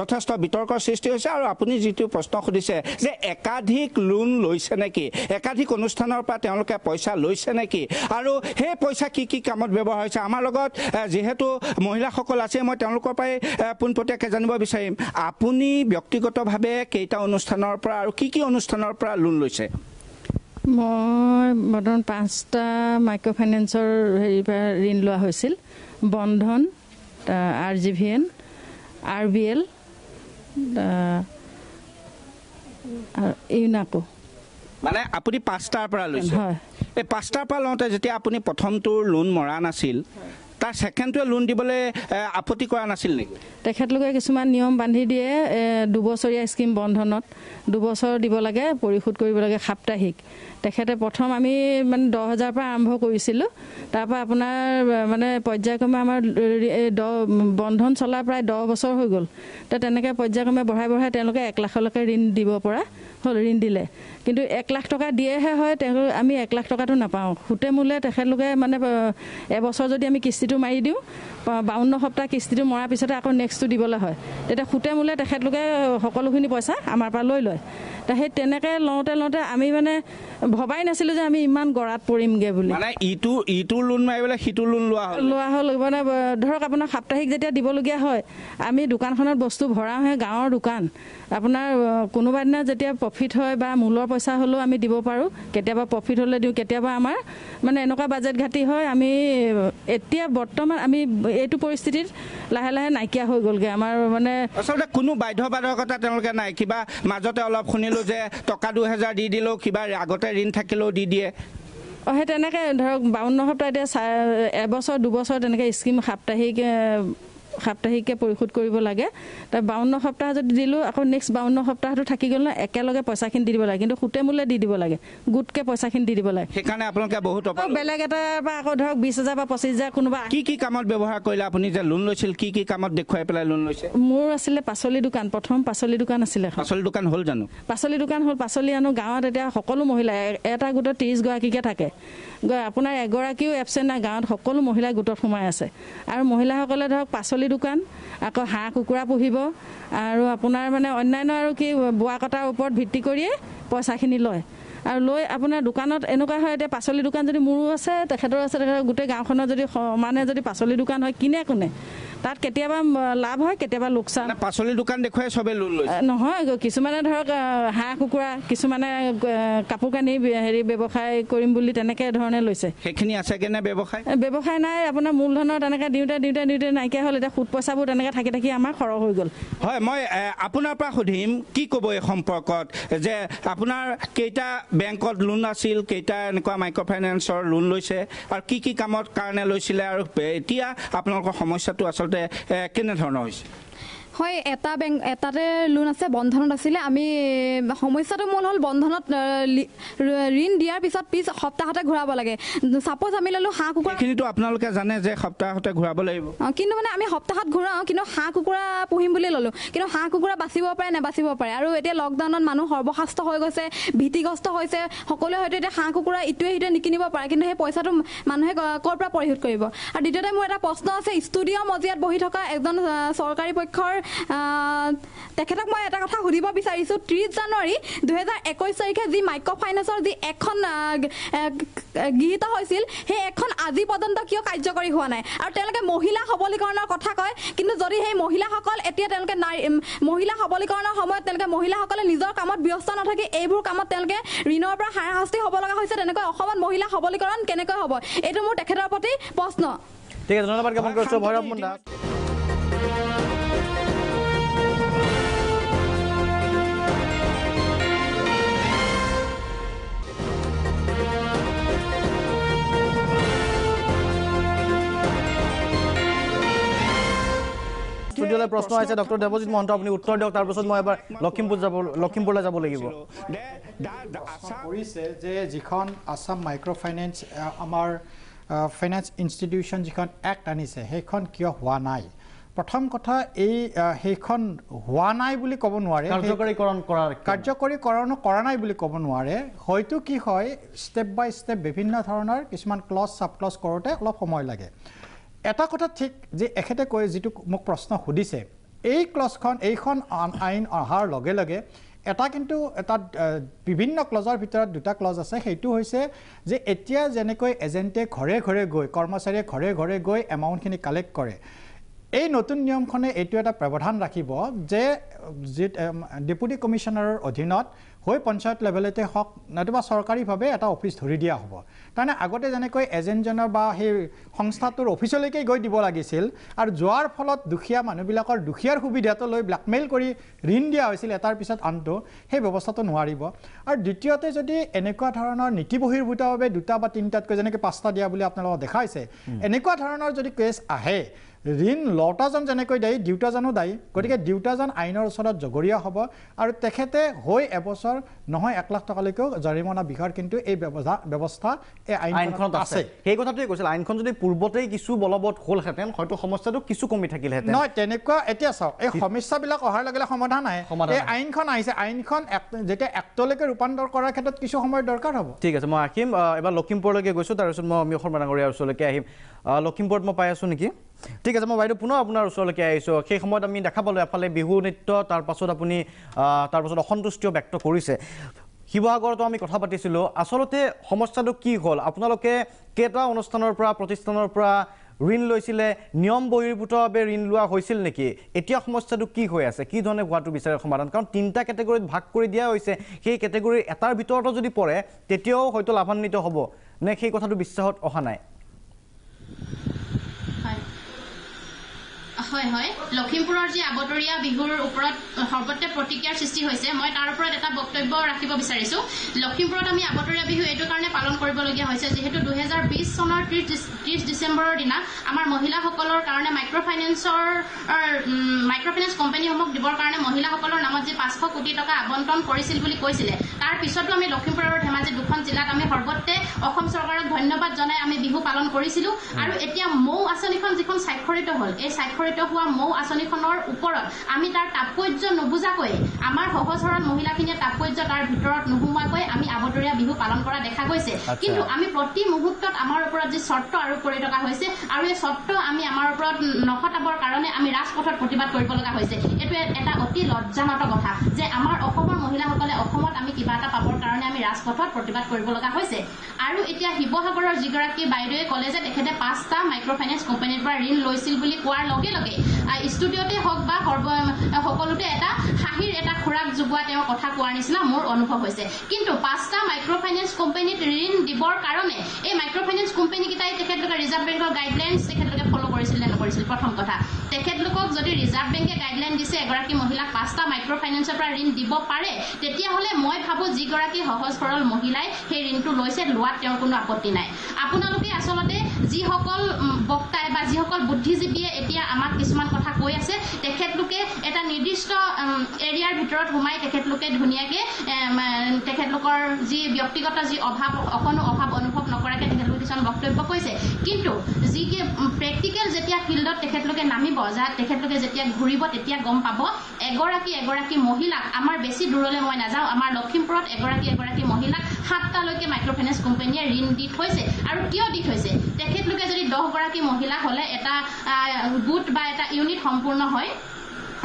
যথেষ্ট বিতৰ্কৰ সৃষ্টি হৈছে আৰু আপুনি যিটো প্ৰশ্ন সুধিছে যে একাধিক লোন লৈছে নেকি একাধিক অনুষ্ঠানৰ পৰা তেওঁলোকে পইচা লৈছে নেকি আৰু সেই পইচা কি কি কামত ব্যৱহাৰ হৈছে আমাৰ লগত যিহেতু মহিলাসকল আছে মই তেওঁলোকৰ পৰাই পোনপটীয়াকৈ জানিব বিচাৰিম আপুনি ব্যক্তিগতভাৱে কেইটা অনুষ্ঠানৰ পৰা আৰু কি কি অনুষ্ঠানৰ পৰা লোন লৈছে মই বৰ্তমান পাঁচটা মাইক্ৰ' ফাইনেন্সৰ হেৰিৰ পৰা ঋণ লোৱা হৈছিল Bandhan R G V N R B L ইউনাকো মানে আপুনি পাঁচটাৰ পৰা লৈছে হয় এই পাঁচটাৰ পৰা লওঁতে যেতিয়া আপুনি প্ৰথমটো লোন মৰা নাছিল তাৰ ছেকেণ্ডটোৱে লোন দিবলৈ আপত্তি কৰা নাছিল নেকি তেখেতলোকে কিছুমান নিয়ম বান্ধি দিয়ে দুবছৰীয়া স্কিম বন্ধনত দুবছৰ দিব লাগে পৰিশোধ কৰিব লাগে সাপ্তাহিক তেখেতে প্ৰথম আমি মানে দহ হাজাৰৰ পৰা আৰম্ভ কৰিছিলোঁ তাৰপৰা আপোনাৰ মানে পৰ্যায়ক্ৰমে আমাৰ বন্ধন চলা প্ৰায় দহ বছৰ হৈ গ'ল তো তেনেকৈ পৰ্যায়ক্ৰমে বঢ়াই বঢ়াই তেওঁলোকে এক লাখলৈকে ঋণ দিব পৰা হ'ল ঋণ দিলে কিন্তু এক লাখ টকা দিয়েহে হয় তেওঁ আমি এক লাখ টকাটো নাপাওঁ সুতে মোলে তেখেতলোকে মানে এবছৰ যদি আমি কিস্তিটো মাৰি দিওঁ বাৱন্ন সপ্তাহ কিস্তিটো মৰাৰ পিছতে আকৌ নেক্সটটো দিবলৈ হয় তেতিয়া সুতে মোলে তেখেতলোকে সকলোখিনি পইচা আমাৰ পৰা লৈ লয় সেই তেনেকৈ লওঁতে লওঁতে আমি মানে ভবাই নাছিলোঁ যে আমি ইমান গড়াত পৰিমগৈ বুলি ইটো ইটো লোন মাৰিবলৈ সিটো লোন লোৱা হ'ল লোৱা হ'ল মানে ধৰক আপোনাৰ সাপ্তাহিক যেতিয়া দিবলগীয়া হয় আমি দোকানখনত বস্তু ভৰাওঁ সেই গাঁৱৰ দোকান আপোনাৰ কোনোবা দিনা যেতিয়া প্ৰফিট হয় বা মূলৰ পইচা হ'লেও আমি দিব পাৰোঁ কেতিয়াবা প্ৰফিট হ'লে দিওঁ কেতিয়াবা আমাৰ মানে এনেকুৱা বাজেট ঘাটি হয় আমি এতিয়া বৰ্তমান আমি এইটো পৰিস্থিতিত লাহে লাহে নাইকিয়া হৈ গ'লগৈ আমাৰ মানে আচলতে কোনো বাধ্যবাধকতা তেওঁলোকে নাই কিবা মাজতে অলপ শুনিলোঁ যে টকা দুহেজাৰ দি দিলেও কিবা আগতে ঋণ থাকিলেও দি দিয়ে অঁ সেই তেনেকৈ ধৰক বাৱন্ন সপ্তাহ এতিয়া এবছৰ দুবছৰ তেনেকৈ স্কিম সাপ্তাহিক সাপ্তাহিকে পৰিশোধ কৰিব লাগে তাৰ বাৱন্ন সপ্তাহ যদি দিলোঁ আকৌ নেক্সট বাৱন্ন সপ্তাহটো থাকি গ'ল ন একেলগে পইচাখিনি দি দিব লাগে কিন্তু সুতে মূলে দি দিব লাগে গোটকে পইচাখিনি দি দিব লাগে সেইকাৰণে আপোনালোকে বহুত বেলেগ এটা বা আকৌ ধৰক বিছ হাজাৰ বা পঁচিছ হাজাৰ কোনোবা কি কি কামত ব্যৱহাৰ কৰিলে আপুনি যে লোন লৈছিল কি কি কামত দেখুৱাই পেলাই লোন লৈছে মোৰ আছিলে পাচলি দোকান প্ৰথম পাচলি দোকান আছিলে পাচলি দোকান হ'ল জানো পাচলি দোকান হ'ল পাচলি আনো গাঁৱত এতিয়া সকলো মহিলা এটা গোটত ত্ৰিছ থাকে আপোনাৰ এগৰাকীও এবচেণ্ট নাই গাঁৱত সকলো মহিলাই গোটত সোমাই আছে আৰু মহিলাসকলে ধৰক পাচলি দোকান আকৌ হাঁহ কুকুৰা পুহিব আৰু আপোনাৰ মানে অন্যান্য আৰু কি বোৱা কটাৰ ওপৰত ভিত্তি কৰিয়ে পইচাখিনি লয় আৰু লৈ আপোনাৰ দোকানত এনেকুৱা হয় এতিয়া পাচলি দোকান যদি মোৰো আছে তেখেতৰো আছে তেখেতৰ গোটেই গাঁওখনত যদি সমানে যদি পাচলি দোকান হয় কিনে কোনে তাত কেতিয়াবা লাভ হয় কেতিয়াবা লোকচান পাচলি দোকান দেখুৱাই চবেই লোন লৈছে নহয় কিছুমানে ধৰক হাঁহ কুকুৰা কিছুমানে কাপোৰ কানি হেৰি ব্যৱসায় কৰিম বুলি তেনেকে ধৰণে লৈছে সেইখিনি আছে কেনে ব্যৱসায় ব্যৱসায় নাই আপোনাৰ মূলধনৰ তেনেকে দিওঁতে দিওঁতে দিওঁতে নাইকিয়া হ'ল এতিয়া সুত পইচাবোৰ তেনেকে থাকি থাকি আমাৰ সৰহ হৈ গ'ল হয় মই আপোনাৰ পৰা সুধিম কি ক'ব এই সম্পৰ্কত যে আপোনাৰ কেইটা বেংকত লোন আছিল কেইটা এনেকুৱা মাইক্ৰ' ফাইনেন্সৰ লোন লৈছে আৰু কি কি কামত কাৰণে লৈছিলে আৰু এতিয়া আপোনালোকৰ সমস্যাটো আচলতে এ কি না ধরনা হইছে হয় এটা বেংক এটাতে লোন আছে বন্ধনত আছিলে আমি সমস্যাটো মূল হ'ল বন্ধনত ঋণ দিয়াৰ পিছত পিছ সপ্তাহতে ঘূৰাব লাগে চাপ'জ আমি ল'লোঁ হাঁহ কুকুৰাখিনিতো আপোনালোকে জানে যে সপ্তাহতে ঘূৰাব লাগিব কিন্তু মানে আমি সপ্তাহত ঘূৰাওঁ কিন্তু হাঁহ কুকুৰা পুহিম বুলি ল'লোঁ কিন্তু হাঁহ কুকুৰা বাচিব পাৰে নেবাচিব পাৰে আৰু এতিয়া লকডাউনত মানুহ সৰ্বশাস্ত হৈ গৈছে ভীতিগ্ৰস্ত হৈছে সকলোৱে হয়তো এতিয়া হাঁহ কুকুৰা ইটোৱে সিটোৱে নিকিনিব পাৰে কিন্তু সেই পইচাটো মানুহে ক'ৰ পৰা পৰিশোধ কৰিব আৰু দ্বিতীয়তে মোৰ এটা প্ৰশ্ন আছে ষ্টুডিঅ' মজিয়াত বহি থকা এজন চৰকাৰী পক্ষৰ তেখেতক মই এটা কথা সুধিব বিচাৰিছোঁ ত্ৰিছ জানুৱাৰী দুহেজাৰ একৈছ তাৰিখে যি মাইক্ৰ ফাইনেন্সৰ যি এখন গৃহীত হৈছিল সেই এখন আজি পৰ্যন্ত কিয় কাৰ্যকৰী হোৱা নাই আৰু তেওঁলোকে মহিলা সবলীকৰণৰ কথা কয় কিন্তু যদি সেই মহিলাসকল এতিয়া তেওঁলোকে নাৰী মহিলা সবলীকৰণৰ সময়ত তেওঁলোকে মহিলাসকলে নিজৰ কামত ব্যস্ত নাথাকি এইবোৰ কামত তেওঁলোকে ঋণৰ পৰা হাৰাশাস্তি হ'ব লগা হৈছে তেনেকৈ অসমত মহিলা সবলীকৰণ কেনেকৈ হ'ব এইটো মোৰ তেখেতৰ প্ৰতি প্ৰশ্ন ঠিক আছে ধন্যবাদ জ্ঞাপন কৰিছোঁ ভৈৰৱ মুণ্ডা স্টুডিওলৈ প্ৰশ্ন আছে ডক্টৰ দেৱজিৎ মহন্ত আপুনি উত্তৰ দিয়ক তাৰপিছত মই এবাৰ লখিমপুৰ যাব লখিমপুৰলৈ যাব লাগিব কৰিছে যে যিখন আছাম মাইক্ৰ'ফাইনেন্স আমাৰ ফাইনেন্স ইনষ্টিটিউশ্যন যিখন এক্ট আনিছে সেইখন কিয় হোৱা নাই প্ৰথম কথা এই সেইখন হোৱা নাই বুলি ক'ব নোৱাৰে কাৰ্যকৰীকৰণ কৰাৰ কাৰ্যকৰীকৰণো কৰা নাই বুলি ক'ব নোৱাৰে হয়তো কি হয় ষ্টেপ বাই ষ্টেপ বিভিন্ন ধৰণৰ কিছুমান ক্লছ চাব ক্লজ কৰোঁতে অলপ সময় লাগে এটা কথা ঠিক যে এখেতে কৈ যিটো মোক প্ৰশ্ন সুধিছে এই ক্লজখন এইখন আইন অহাৰ লগে লগে এটা কিন্তু এটা বিভিন্ন ক্লজৰ ভিতৰত দুটা ক্লজ আছে সেইটো হৈছে যে এতিয়া যেনেকৈ এজেণ্টে ঘৰে ঘৰে গৈ কৰ্মচাৰীয়ে ঘৰে ঘৰে গৈ এমাউণ্টখিনি কালেক্ট কৰে এই নতুন নিয়মখনে এইটো এটা ব্যৱধান ৰাখিব যে ডেপুটি কমিশ্যনাৰৰ অধীনত হৈ পঞ্চায়ত লেভেলতে হওক নতুবা চৰকাৰীভাৱে এটা অফিচ ধৰি দিয়া হ'ব তাৰমানে আগতে যেনেকৈ এজেণ্টজনৰ বা সেই সংস্থাটোৰ অফিচলৈকে গৈ দিব লাগিছিল আৰু যোৱাৰ ফলত দুখীয়া মানুহবিলাকৰ দুখীয়াৰ সুবিধাটো লৈ ব্লেকমেইল কৰি ঋণ দিয়া হৈছিল এটাৰ পিছত আনটো সেই ব্যৱস্থাটো নোৱাৰিব আৰু দ্বিতীয়তে যদি এনেকুৱা ধৰণৰ নীতি বহিৰ্ভূতভাৱে দুটা বা তিনিটাতকৈ যেনেকৈ পাঁচটা দিয়া বুলি আপোনালোকক দেখাইছে এনেকুৱা ধৰণৰ যদি কেছ আহে ঋণ লওঁতাজন যেনেকৈ দায়ী দেউতাজনো দায়ী গতিকে দেউতাজন আইনৰ ওচৰত জগৰীয়া হ'ব আৰু তেখেতে হৈ এবছৰ নহয় এক লাখ টকালৈকেও জৰিমনা বিষয়ৰ কিন্তু এই ব্যৱস্থা এই আইনখনত আছে সেই কথাটোৱে কৈছিল আইনখন যদি পূৰ্বতেই কিছু বলবৎ হ'লহেঁতেন হয়তো সমস্যাটো কিছু কমি থাকিলেহেঁতেন নহয় তেনেকুৱা এতিয়া চাওক এই সমস্যাবিলাক অহাৰ লগে লগে সমাধান আহে এই আইনখন আহিছে আইনখন যেতিয়া এক্টলৈকে ৰূপান্তৰ কৰাৰ ক্ষেত্ৰত কিছু সময় দৰকাৰ হ'ব ঠিক আছে মই আহিম এবাৰ লখিমপুৰলৈকে গৈছোঁ তাৰপিছত মই অমীয় শৰ্মা ডাঙৰীয়াৰ ওচৰলৈকে আহিম লখিমপুৰত মই পাই আছোঁ নেকি ঠিক আছে মই বাইদেউ পুনৰ আপোনাৰ ওচৰলৈকে আহিছোঁ সেই সময়ত আমি দেখা পালোঁ এফালে বিহু নৃত্য তাৰপাছত আপুনি তাৰপাছত অসন্তুষ্টিও ব্যক্ত কৰিছে শিৱসাগৰতো আমি কথা পাতিছিলোঁ আচলতে সমস্যাটো কি হ'ল আপোনালোকে কেইটা অনুষ্ঠানৰ পৰা প্ৰতিষ্ঠানৰ পৰা ঋণ লৈছিলে নিয়ম বহিৰ্ভূতভাৱে ঋণ লোৱা হৈছিল নেকি এতিয়া সমস্যাটো কি হৈ আছে কি ধৰণে হোৱাটো বিচাৰে সমাধান কাৰণ তিনিটা কেটেগৰীত ভাগ কৰি দিয়া হৈছে সেই কেটেগৰী এটাৰ ভিতৰতো যদি পৰে তেতিয়াও হয়তো লাভান্বিত হ'ব নে সেই কথাটো বিশ্বাসত অহা নাই হয় হয় লখিমপুৰৰ যি আগতৰীয়া বিহুৰ ওপৰত সৰ্বতে প্ৰতিক্ৰিয়াৰ সৃষ্টি হৈছে মই তাৰ ওপৰত এটা বক্তব্য ৰাখিব বিচাৰিছো লখিমপুৰত আমি আগতৰীয়া বিহু এইটো কাৰণে পালন কৰিবলগীয়া হৈছে যিহেতু দুহেজাৰ বিশ চনৰ ত্ৰিশ ডিচেম্বৰৰ দিনা আমাৰ মহিলাসকলৰ কাৰণে মাইক্ৰ' ফাইনেন্সৰ মাইক্ৰ' ফাইনেন্স কোম্পানীসমূহক দিবৰ কাৰণে মহিলাসকলৰ নামত যি পাঁচশ কোটি টকা আবণ্টন কৰিছিল বুলি কৈছিলে তাৰ পিছতো আমি লখিমপুৰ আৰু ধেমাজি দুখন জিলাত আমি সৰ্বতে অসম চৰকাৰক ধন্যবাদ জনাই আমি বিহু পালন কৰিছিলো আৰু এতিয়া মৌ আঁচনিখন যিখন স্বাক্ষৰিত হ'ল এই স্বাক্ষৰিত হোৱা মৌ আঁচনিখনৰ ওপৰত আমি তাৰ তাৎপৰ্য নুবুজাকৈ আমাৰ সহজ মহিলাখিনিয়ে তাৎপৰ্য তাৰ ভিতৰত নোসোমোৱাকৈ আমি আবতৰীয়া বিহু পালন কৰা দেখা গৈছে কিন্তু আমি প্ৰতি মুহূৰ্তত আমাৰ ওপৰত যি চৰ্ত আৰোপ কৰি থকা হৈছে আৰু এই চৰ্ত আমি আমাৰ ওপৰত নখটাবৰ কাৰণে আমি ৰাজপথত প্ৰতিবাদ কৰিব লগা হৈছে এইটো এটা অতি লজ্জানত কথা যে আমাৰ অসমৰ মহিলাসকলে অসমত আমি কিবা এটা পাবৰ কাৰণে আমি ৰাজপথত প্ৰতিবাদ কৰিব লগা হৈছে আৰু এতিয়া শিৱসাগৰৰ যিগৰাকী বাইদেৱে ক'লে যে তেখেতে পাঁচটা মাইক্ৰ' ফাইনেন্স কোম্পানীৰ পৰা ঋণ লৈছিল বুলি কোৱাৰ লগে লগে ষ্টুডিঅ'তে হওক বা সৰ্ব সকলোতে এটা হাঁহিৰ এটা খোৰাক যোগোৱা তেওঁ কথা কোৱাৰ নিচিনা মোৰ অনুভৱ হৈছে কিন্তু পাঁচটা মাইক্ৰ' ফাইনেন্স কোম্পানীত ঋণ দিবৰ কাৰণে এই মাইক্ৰ' ফাইনেন্স কোম্পানীকেইটাই তেখেতলোকে ৰিজাৰ্ভ বেংকৰ গাইডলাইন তেখেতলোকে ফ'ল' কৰিছিল নে নকৰিছিল প্ৰথম কথা তেখেতলোকক যদি ৰিজাৰ্ভ বেংকে গাইডলাইন দিছে এগৰাকী মহিলাক পাঁচটা মাইক্ৰ' ফাইনেন্সৰ পৰা ঋণ দিব পাৰে তেতিয়াহ'লে মই ভাবোঁ যিগৰাকী সহজ সৰল মহিলাই সেই ঋণটো লৈছে লোৱাত তেওঁৰ কোনো আপত্তি নাই আপোনালোকে আচলতে যিসকল বক্তাই বা যিসকল বুদ্ধিজীৱীয়ে এতিয়া আমাক কিছুমান কথা কৈ আছে তেখেতলোকে এটা নিৰ্দিষ্ট এৰিয়াৰ ভিতৰত সোমাই তেখেতলোকে ধুনীয়াকৈ তেখেতলোকৰ যি ব্যক্তিগত যি অভাৱ অকণো অভাৱ অনুভৱ নকৰাকৈ তেখেতলোকে কিছুমান বক্তব্য কৈছে কিন্তু যি প্ৰেক্টিকেল যেতিয়া ফিল্ডত তেখেতলোকে নামিব সজাগ তেখেতলোকে যেতিয়া ঘূৰিব তেতিয়া গম পাব এগৰাকী এগৰাকী মহিলাক আমাৰ বেছি দূৰলৈ মই নাযাওঁ আমাৰ লখিমপুৰত এগৰাকী এগৰাকী মহিলাক সাতটালৈকে মাইক্ৰ ফাইনেন্স কোম্পানীয়ে ঋণ দি থৈছে আৰু কিয় দি থৈছে তেখেতলোকে যদি দহগৰাকী মহিলা হ'লে এটা গোট বা এটা ইউনিট সম্পূৰ্ণ হয়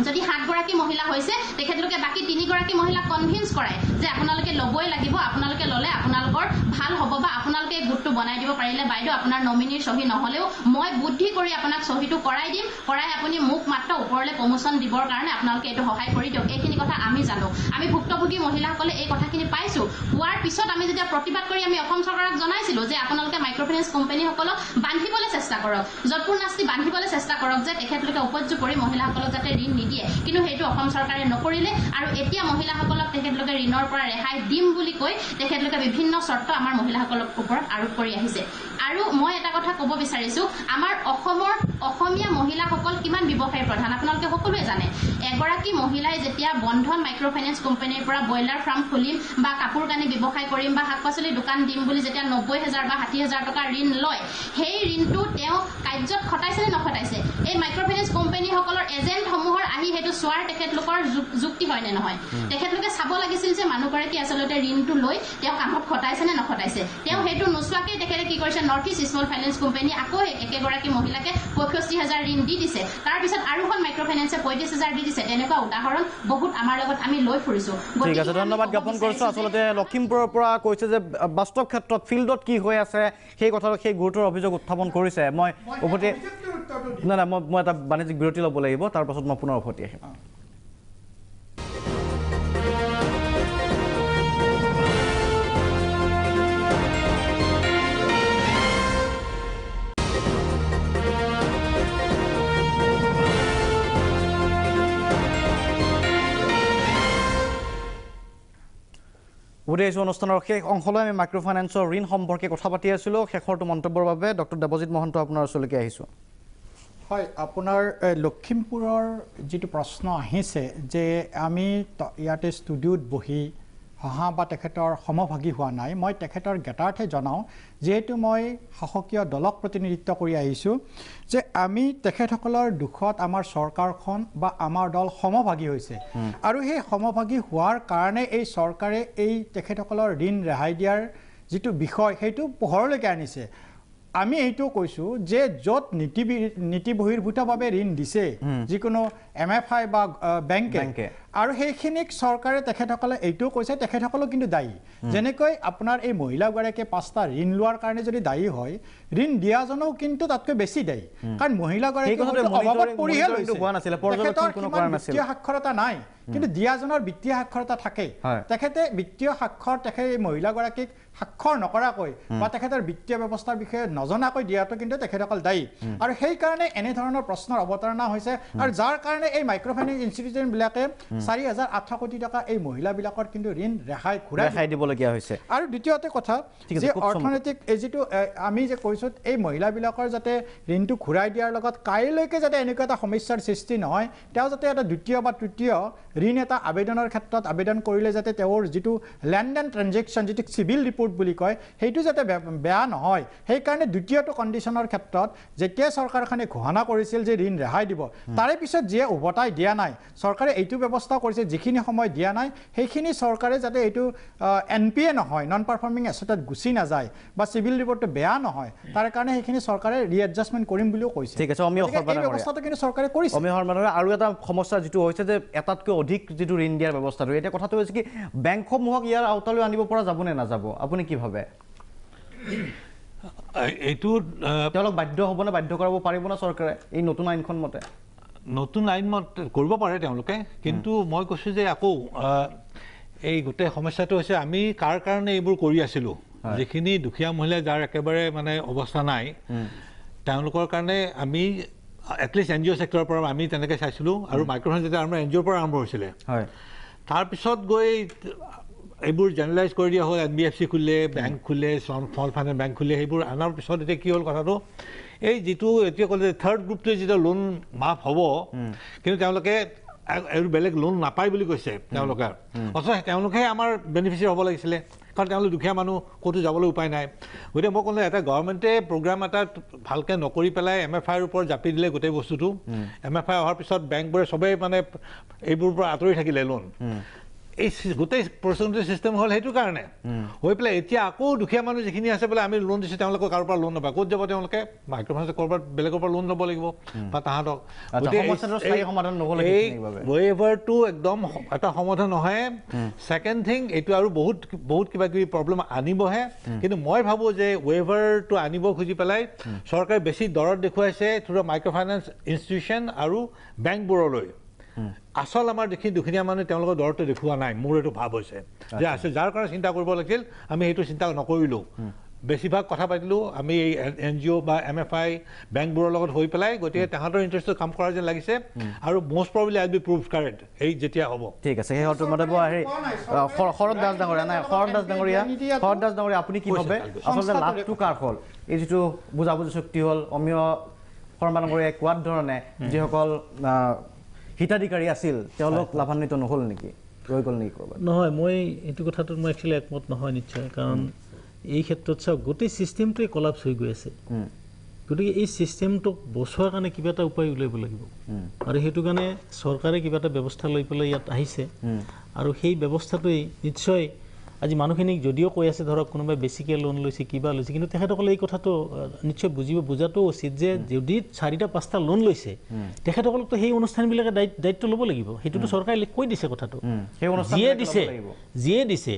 যদি সাতগৰাকী মহিলা হৈছে তেখেতলোকে বাকী তিনিগৰাকী মহিলাক কনভিন্স কৰে যে আপোনালোকে ল'বই লাগিব আপোনালোকে ল'লে আপোনালোকৰ ভাল হ'ব বা আপোনালোকে এই গোটটো বনাই দিব পাৰিলে বাইদেউ আপোনাৰ নমিনীৰ চহী নহ'লেও মই বুদ্ধি কৰি আপোনাক চহীটো কৰাই দিম কৰাই আপুনি মোক মাত্ৰ ওপৰলৈ প্ৰমোচন দিবৰ কাৰণে আপোনালোকে এইটো সহায় কৰি দিয়ক এইখিনি কথা আমি জানো আমি ভুক্তভোগী মহিলাসকলে এই কথাখিনি পাইছো পোৱাৰ পিছত আমি যেতিয়া প্ৰতিবাদ কৰি আমি অসম চৰকাৰক জনাইছিলো যে আপোনালোকে মাইক্ৰফাইনেন্স কোম্পানীসকলক বান্ধিবলৈ চেষ্টা কৰক যতপুৰ নাস্তি বান্ধিবলৈ চেষ্টা কৰক যে তেখেতলোকে উপযোগ কৰি মহিলাসকলক যাতে ঋণ নিদিয়ে দিয়ে কিন্তু সেইটো অসম চৰকাৰে নকৰিলে আৰু এতিয়া মহিলাসকলক তেখেতলোকে ঋণৰ পৰা ৰেহাই দিম বুলি কৈ তেখেতলোকে বিভিন্ন চৰ্ত আমাৰ মহিলাসকলৰ ওপৰত আৰোপ কৰি আহিছে আৰু মই এটা কথা ক'ব বিচাৰিছো আমাৰ অসমৰ অসমীয়া মহিলাসকল কিমান ব্যৱসায় প্ৰধান আপোনালোকে সকলোৱে জানে এগৰাকী মহিলাই যেতিয়া বন্ধন মাইক্ৰ' ফাইনেন্স কোম্পানীৰ পৰা ব্ৰইলাৰ ফাৰ্ম খুলিম বা কাপোৰ কানি ব্যৱসায় কৰিম বা শাক পাচলি দোকান দিম বুলি যেতিয়া নব্বৈ হেজাৰ বা ষাঠি হেজাৰ টকা ঋণ লয় সেই ঋণটো তেওঁ কাৰ্যত খটাইছে নে নখটাইছে এই মাইক্ৰ' ফাইনেন্স কোম্পানীসকলৰ এজেণ্টসমূহৰ আহি সেইটো চোৱাৰ তেখেতলোকৰ যুক্তি হয় নে নহয় তেখেতলোকে চাব লাগিছিল যে মানুহগৰাকী আচলতে ঋণটো লৈ তেওঁ কামত খটাইছে নে নখটাইছে তেওঁ সেইটো নোচোৱাকৈ তেখেতে কি কৰিছে নৰ্থ ইষ্ট স্মল ফাইনেন্স কোম্পানীয়ে আকৌ একেগৰাকী মহিলাকে পঁয়ষষ্ঠি হাজাৰ ঋণ দি দিছে তাৰপিছত আৰু এখন মাইক্ৰ' ফাইনেন্সে পঁয়ত্ৰিছ হাজাৰ দি দিছে তেনেকুৱা উদাহৰণ বহুত আমাৰ লগত আমি লৈ ফুৰিছোঁ ধন্যবাদ জ্ঞাপন কৰিছোঁ আচলতে লখিমপুৰৰ পৰা কৈছে যে বাস্তৱ ক্ষেত্ৰত ফিল্ডত কি হৈ আছে সেই কথা সেই গুৰুতৰ অভিযোগ উত্থাপন কৰিছে মই উভতি নাই নাই মই মই এটা বাণিজ্যিক বিৰতি ল'ব লাগিব তাৰপাছত মই পুনৰ উভতি আহিম গোটেই যি অনুষ্ঠানৰ শেষ অংশলৈ আমি মাইক্ৰ' ফাইনেন্সৰ ঋণ সম্পৰ্কে কথা পাতি আছিলোঁ শেষৰটো মন্তব্যৰ বাবে ডক্টৰ দেৱজিৎ মহন্ত আপোনাৰ ওচৰলৈকে আহিছোঁ হয় আপোনাৰ লখিমপুৰৰ যিটো প্ৰশ্ন আহিছে যে আমি ইয়াতে ষ্টুডিঅ'ত বহি হাঁহা বা তেখেতৰ সমভাগী হোৱা নাই মই তেখেতৰ জ্ঞাতাৰ্থে জনাওঁ যিহেতু মই শাসকীয় দলক প্ৰতিনিধিত্ব কৰি আহিছোঁ যে আমি তেখেতসকলৰ দুখত আমাৰ চৰকাৰখন বা আমাৰ দল সমভাগী হৈছে আৰু সেই সমভাগী হোৱাৰ কাৰণে এই চৰকাৰে এই তেখেতসকলৰ ঋণ ৰেহাই দিয়াৰ যিটো বিষয় সেইটো পোহৰলৈকে আনিছে আমি এইটো কৈছোঁ যে য'ত নীতি নীতি বহিৰ্ভূতভাৱে ঋণ দিছে যিকোনো এম এফ আই বা বেংকে আৰু সেইখিনিক চৰকাৰে তেখেতসকলে এইটোও কৈছে তেখেতসকলো কিন্তু দায়ী যেনেকৈ আপোনাৰ এই মহিলাগৰাকীয়ে পাঁচটা ঋণ লোৱাৰ কাৰণে যদি দায়ী হয় ঋণ দিয়াজনেও কিন্তু তাতকৈ বেছি দায়ী কাৰণ মহিলাগৰাকী সাক্ষৰতা নাই কিন্তু দিয়াজনৰ বিত্তীয় সাক্ষৰতা থাকে তেখেতে বিত্তীয় সাক্ষৰ তেখেতে মহিলাগৰাকীক সাক্ষৰ নকৰাকৈ বা তেখেতৰ বিত্তীয় ব্যৱস্থাৰ বিষয়ে নজনাকৈ দিয়াটো কিন্তু তেখেতসকল দায়ী আৰু সেইকাৰণে এনেধৰণৰ প্ৰশ্নৰ অৱতাৰণা হৈছে আৰু যাৰ কাৰণে এই মাইক্ৰ ফাইনেন্স ইনষ্টিটিউচনবিলাকে চাৰি হাজাৰ আঠশ কোটি টকা এই মহিলাবিলাকৰ কিন্তু ঋণ ৰেহাই ঘূৰাই দিবলগীয়া হৈছে আৰু দ্বিতীয়তে কথা যে অৰ্থনৈতিক যিটো আমি যে কৈছোঁ এই মহিলাবিলাকৰ যাতে ঋণটো ঘূৰাই দিয়াৰ লগত কাইলৈকে যাতে এনেকুৱা এটা সমস্যাৰ সৃষ্টি নহয় তেওঁ যাতে এটা দ্বিতীয় বা তৃতীয় ঋণ এটা আবেদনৰ ক্ষেত্ৰত আবেদন কৰিলে যাতে তেওঁৰ যিটো লেণ্ড এণ্ড ট্ৰেঞ্জেকশ্যন যিটো চিভিল ৰিপৰ্ট বুলি কয় সেইটো যাতে বেয়া নহয় সেইকাৰণে দ্বিতীয়টো কণ্ডিশ্যনৰ ক্ষেত্ৰত যেতিয়া চৰকাৰখনে ঘোষণা কৰিছিল যে ঋণ ৰেহাই দিব তাৰে পিছত যিয়ে উভতাই দিয়া নাই চৰকাৰে এইটো ব্যৱস্থা ব্যৱস্থা কৰিছে যিখিনি সময় দিয়া নাই সেইখিনি চৰকাৰে যাতে এইটো এন পি এ নহয় নন পাৰফৰ্মিং এছেটত গুচি নাযায় বা চিভিল ৰিপৰ্টটো বেয়া নহয় তাৰ কাৰণে সেইখিনি চৰকাৰে ৰিএডজাষ্টমেণ্ট কৰিম বুলিও কৈছে ঠিক আছে অমি ব্যৱস্থাটো কিন্তু চৰকাৰে কৰিছে অমি শৰ্মাদাৰ আৰু এটা সমস্যা যিটো হৈছে যে এটাতকৈ অধিক যিটো ঋণ দিয়াৰ ব্যৱস্থাটো এতিয়া কথাটো হৈছে কি বেংকসমূহক ইয়াৰ আওতালৈ আনিব পৰা যাব নে নাযাব আপুনি কি ভাবে এইটো তেওঁলোক বাধ্য হ'বনে বাধ্য কৰাব পাৰিব না চৰকাৰে এই নতুন আইনখন মতে নতুন আইনত কৰিব পাৰে তেওঁলোকে কিন্তু মই কৈছোঁ যে আকৌ এই গোটেই সমস্যাটো হৈছে আমি কাৰ কাৰণে এইবোৰ কৰি আছিলোঁ যিখিনি দুখীয়া মহিলাই যাৰ একেবাৰে মানে অৱস্থা নাই তেওঁলোকৰ কাৰণে আমি এটলিষ্ট এন জি অ' ছেক্টৰৰ পৰা আমি তেনেকৈ চাইছিলোঁ আৰু মাইক্ৰ'ফাইন যেতিয়া আমাৰ এন জি অ'ৰ পৰা আৰম্ভ হৈছিলে হয় তাৰপিছত গৈ এইবোৰ জেনেৰেলাইজ কৰি দিয়া হ'ল এন বি এফ চি খুলিলে বেংক খুলিলে স্মল ফাইনেন্স বেংক খুলিলে সেইবোৰ অনাৰ পিছত এতিয়া কি হ'ল কথাটো এই যিটো এতিয়া ক'লে যে থাৰ্ড গ্ৰুপটোৱে যেতিয়া লোন মাফ হ'ব কিন্তু তেওঁলোকে আৰু বেলেগ লোন নাপায় বুলি কৈছে তেওঁলোকে অথচ তেওঁলোকেহে আমাৰ বেনিফিচিয়াৰ হ'ব লাগিছিলে কাৰণ তেওঁলোক দুখীয়া মানুহ ক'তো যাবলৈ উপায় নাই গতিকে মই ক'লোঁ এটা গভৰ্ণমেণ্টে প্ৰগ্ৰাম এটা ভালকৈ নকৰি পেলাই এম এফ আইৰ ওপৰত জাপি দিলে গোটেই বস্তুটো এম এফ আই অহাৰ পিছত বেংকবোৰে চবেই মানে এইবোৰৰ পৰা আঁতৰি থাকিলে লোন এই গোটেই প্ৰচলনটো চিষ্টেম হ'ল সেইটো কাৰণে হৈ পেলাই এতিয়া আকৌ দুখীয়া মানুহ যিখিনি আছে বোলে আমি লোন দিছোঁ তেওঁলোকে কাৰো পৰা লোন নাপায় ক'ত যাব তেওঁলোকে মাইক্ৰ'ফাইনেন্স ক'ৰবাত বেলেগৰ পৰা লোন ল'ব লাগিব বা তাহাঁতক ৱেভাৰটো একদম এটা সমাধান নহয় ছেকেণ্ড থিং এইটো আৰু বহুত বহুত কিবা কিবি প্ৰব্লেম আনিবহে কিন্তু মই ভাবোঁ যে ৱেভাৰটো আনিব খুজি পেলাই চৰকাৰে বেছি দৰত দেখুৱাইছে through the micro' finance institution আৰু বেংকবোৰলৈ আচল আমাৰ যিখিনি দুখীয়া মানুহ তেওঁলোকৰ দৰটো দেখুওৱা নাই মোৰ এইটো ভাৱ হৈছে যে আছে যাৰ কাৰণে চিন্তা কৰিব লাগিছিল আমি সেইটো চিন্তা নকৰিলোঁ বেছিভাগ কথা পাতিলোঁ আমি এই এন জি অ' বা এম এফ আই বেংকবোৰৰ লগত হৈ পেলাই গতিকে তাহাঁতৰ ইণ্টাৰেষ্টত কাম কৰা যেন লাগিছে আৰু most probably I B proof current এই যেতিয়া হ'ব ঠিক আছে সেই শৰত দাস ডাঙৰীয়া নাই শৰত দাস ডাঙৰীয়া শৰত দাস ডাঙৰীয়া আপুনি কি ভাবে আচলতে লাভটো কাৰ হ'ল এই যিটো বুজাবুজি চুক্তি হ'ল অমীয় শৰ্মা ডাঙৰীয়াই কোৱাৰ ধৰণে যিসকল হিতাধিকাৰী আছিল তেওঁলোক লাভান্বিত নহ'ল নেকি ৰৈ গ'ল নেকি ক'ৰবাত নহয় মই এইটো কথাটোত মই একচুৱেলি একমত নহয় নিশ্চয় কাৰণ এই ক্ষেত্ৰত চাওক গোটেই ছিষ্টেমটোৱে কলাপছ হৈ গৈ আছে গতিকে এই ছিষ্টেমটোক বচোৱাৰ কাৰণে কিবা এটা উপায় উলিয়াব লাগিব আৰু সেইটো কাৰণে চৰকাৰে কিবা এটা ব্যৱস্থা লৈ পেলাই ইয়াত আহিছে আৰু সেই ব্যৱস্থাটোৱেই নিশ্চয় আজি মানুহখিনিক যদিও কৈ আছে ধৰক কোনোবাই বেছিকে লোন লৈছে কিবা লৈছে কিন্তু তেখেতসকলে এই কথাটো নিশ্চয় বুজিব বুজাটো উচিত যে যদি চাৰিটা পাঁচটা লোন লৈছে তেখেতসকলকতো সেই অনুষ্ঠানবিলাকে দায়িত্ব ল'ব লাগিব সেইটোতো চৰকাৰে কৈ দিছে কথাটো যিয়ে দিছে যিয়ে দিছে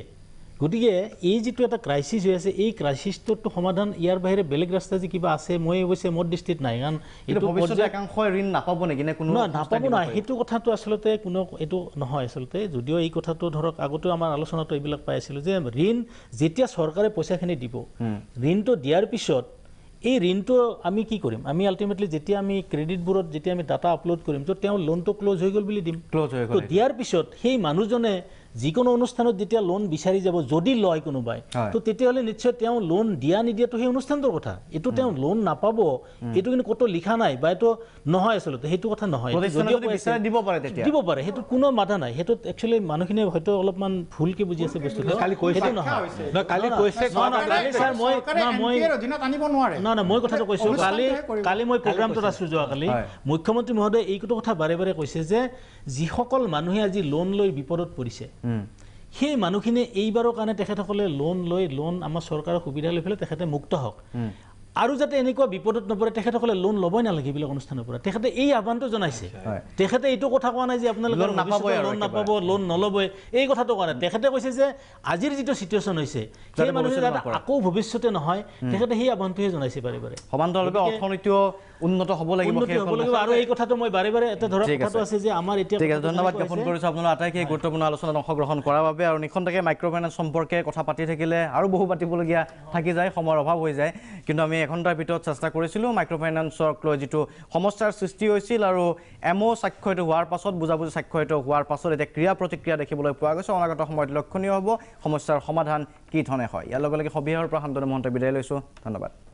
গতিকে এই যিটো এটা ক্ৰাইচিছ হৈ আছে এই ক্ৰাইচিছটোতো সমাধান ইয়াৰ বাহিৰে বেলেগ ৰাস্তা যে কিবা আছে মই অৱশ্যে মোৰ দৃষ্টিত নাই কাৰণ নাপাব কোনো নাই সেইটো কথাটো আচলতে কোনো এইটো নহয় আচলতে যদিও এই কথাটো ধৰক আগতেও আমাৰ আলোচনাটো এইবিলাক পাই আছিলোঁ যে ঋণ যেতিয়া চৰকাৰে পইচাখিনি দিব ঋণটো দিয়াৰ পিছত এই ঋণটো আমি কি কৰিম আমি আল্টিমেটলি যেতিয়া আমি ক্ৰেডিটবোৰত যেতিয়া আমি ডাটা আপলোড কৰিম তো তেওঁ লোনটো ক্ল'জ হৈ গ'ল বুলি দিম ক্ল'জ হৈ গ'ল দিয়াৰ পিছত সেই মানুহজনে যিকোনো অনুষ্ঠানত যেতিয়া লোন বিচাৰি যাব যদি লয় কোনোবাই তো তেতিয়াহ'লে নিশ্চয় তেওঁ লোন দিয়া নিদিয়াটো সেই অনুষ্ঠানটোৰ কথা এইটো তেওঁ লোন নাপাব এইটো কিন্তু ক'তো লিখা নাই বা এইটো নহয় আচলতে সেইটো কথা নহয় দিব পাৰে সেইটোত কোনো বাধা নাই সেইটোত একচুৱেলি মানুহখিনিয়ে হয়তো অলপমান ভুলকে বুজি আছে বস্তুটো মই কথাটো কৈছো কালি কালি মই প্ৰগ্ৰামটোত আছো যোৱাকালি মুখ্যমন্ত্ৰী মহোদয়ে এইটো কথা বাৰে বাৰে কৈছে যে যিসকল মানুহে আজি লোন লৈ বিপদত পৰিছে সেই মানুহখিনি এইবাৰৰ কাৰণে তেখেতসকলে লোন লৈ লোন আমাৰ চৰকাৰৰ সুবিধা লৈ পেলাই তেখেতে মুক্ত হওক আৰু যাতে এনেকুৱা বিপদত নপৰে তেখেতসকলে লোন ল'বই নালাগে এইবিলাক অনুষ্ঠানৰ পৰা তেখেতে এই আহ্বানটো জনাইছে তেখেতে এইটো কথা কোৱা নাই যে আপোনালোকে লোন নাপাব লোন নল'বই এই কথাটো কোৱা নাই তেখেতে কৈছে যে আজিৰ যিটো চিটুৱেশ্যন হৈছে সেই মানুহে আকৌ ভৱিষ্যতে নহয় তেখেতে সেই আহ্বানটোহে জনাইছে পাৰিবাৰে সমান্তৰালভাৱে অৰ্থনৈতিক উন্নত হ'ব লাগিব আৰু এই কথাটো মই বাৰে বাৰে এটা ধৰক কথাটো আছে যে আমাৰ এতিয়া ঠিক আছে ধন্যবাদ জ্ঞাপন কৰিছোঁ আপোনাৰ আটাইকেই গুৰুত্বপূৰ্ণ আলোচনাত অংশগ্ৰহণ কৰাৰ বাবে আৰু নিখন্তকে মাইক্ৰ' ফাইনেন্স সম্পৰ্কে কথা পাতি থাকিলে আৰু বহু পাতিবলগীয়া থাকি যায় সময়ৰ অভাৱ হৈ যায় কিন্তু আমি এঘণ্টাৰ ভিতৰত চেষ্টা কৰিছিলোঁ মাইক্ৰ' ফাইনেন্সক লৈ যিটো সমস্যাৰ সৃষ্টি হৈছিল আৰু এম অ' স্বাক্ষৰিত হোৱাৰ পাছত বুজাবুজি স্বাক্ষৰিত হোৱাৰ পাছত এতিয়া ক্ৰীড়া প্ৰতিক্ৰিয়া দেখিবলৈ পোৱা গৈছে অনাগত সময়ত লক্ষণীয় হ'ব সমস্যাৰ সমাধান কি ধৰণে হয় ইয়াৰ লগে লগে সবিশেষৰ পৰা শান্তনু মহন্ত বিদায় লৈছোঁ ধন্যবাদ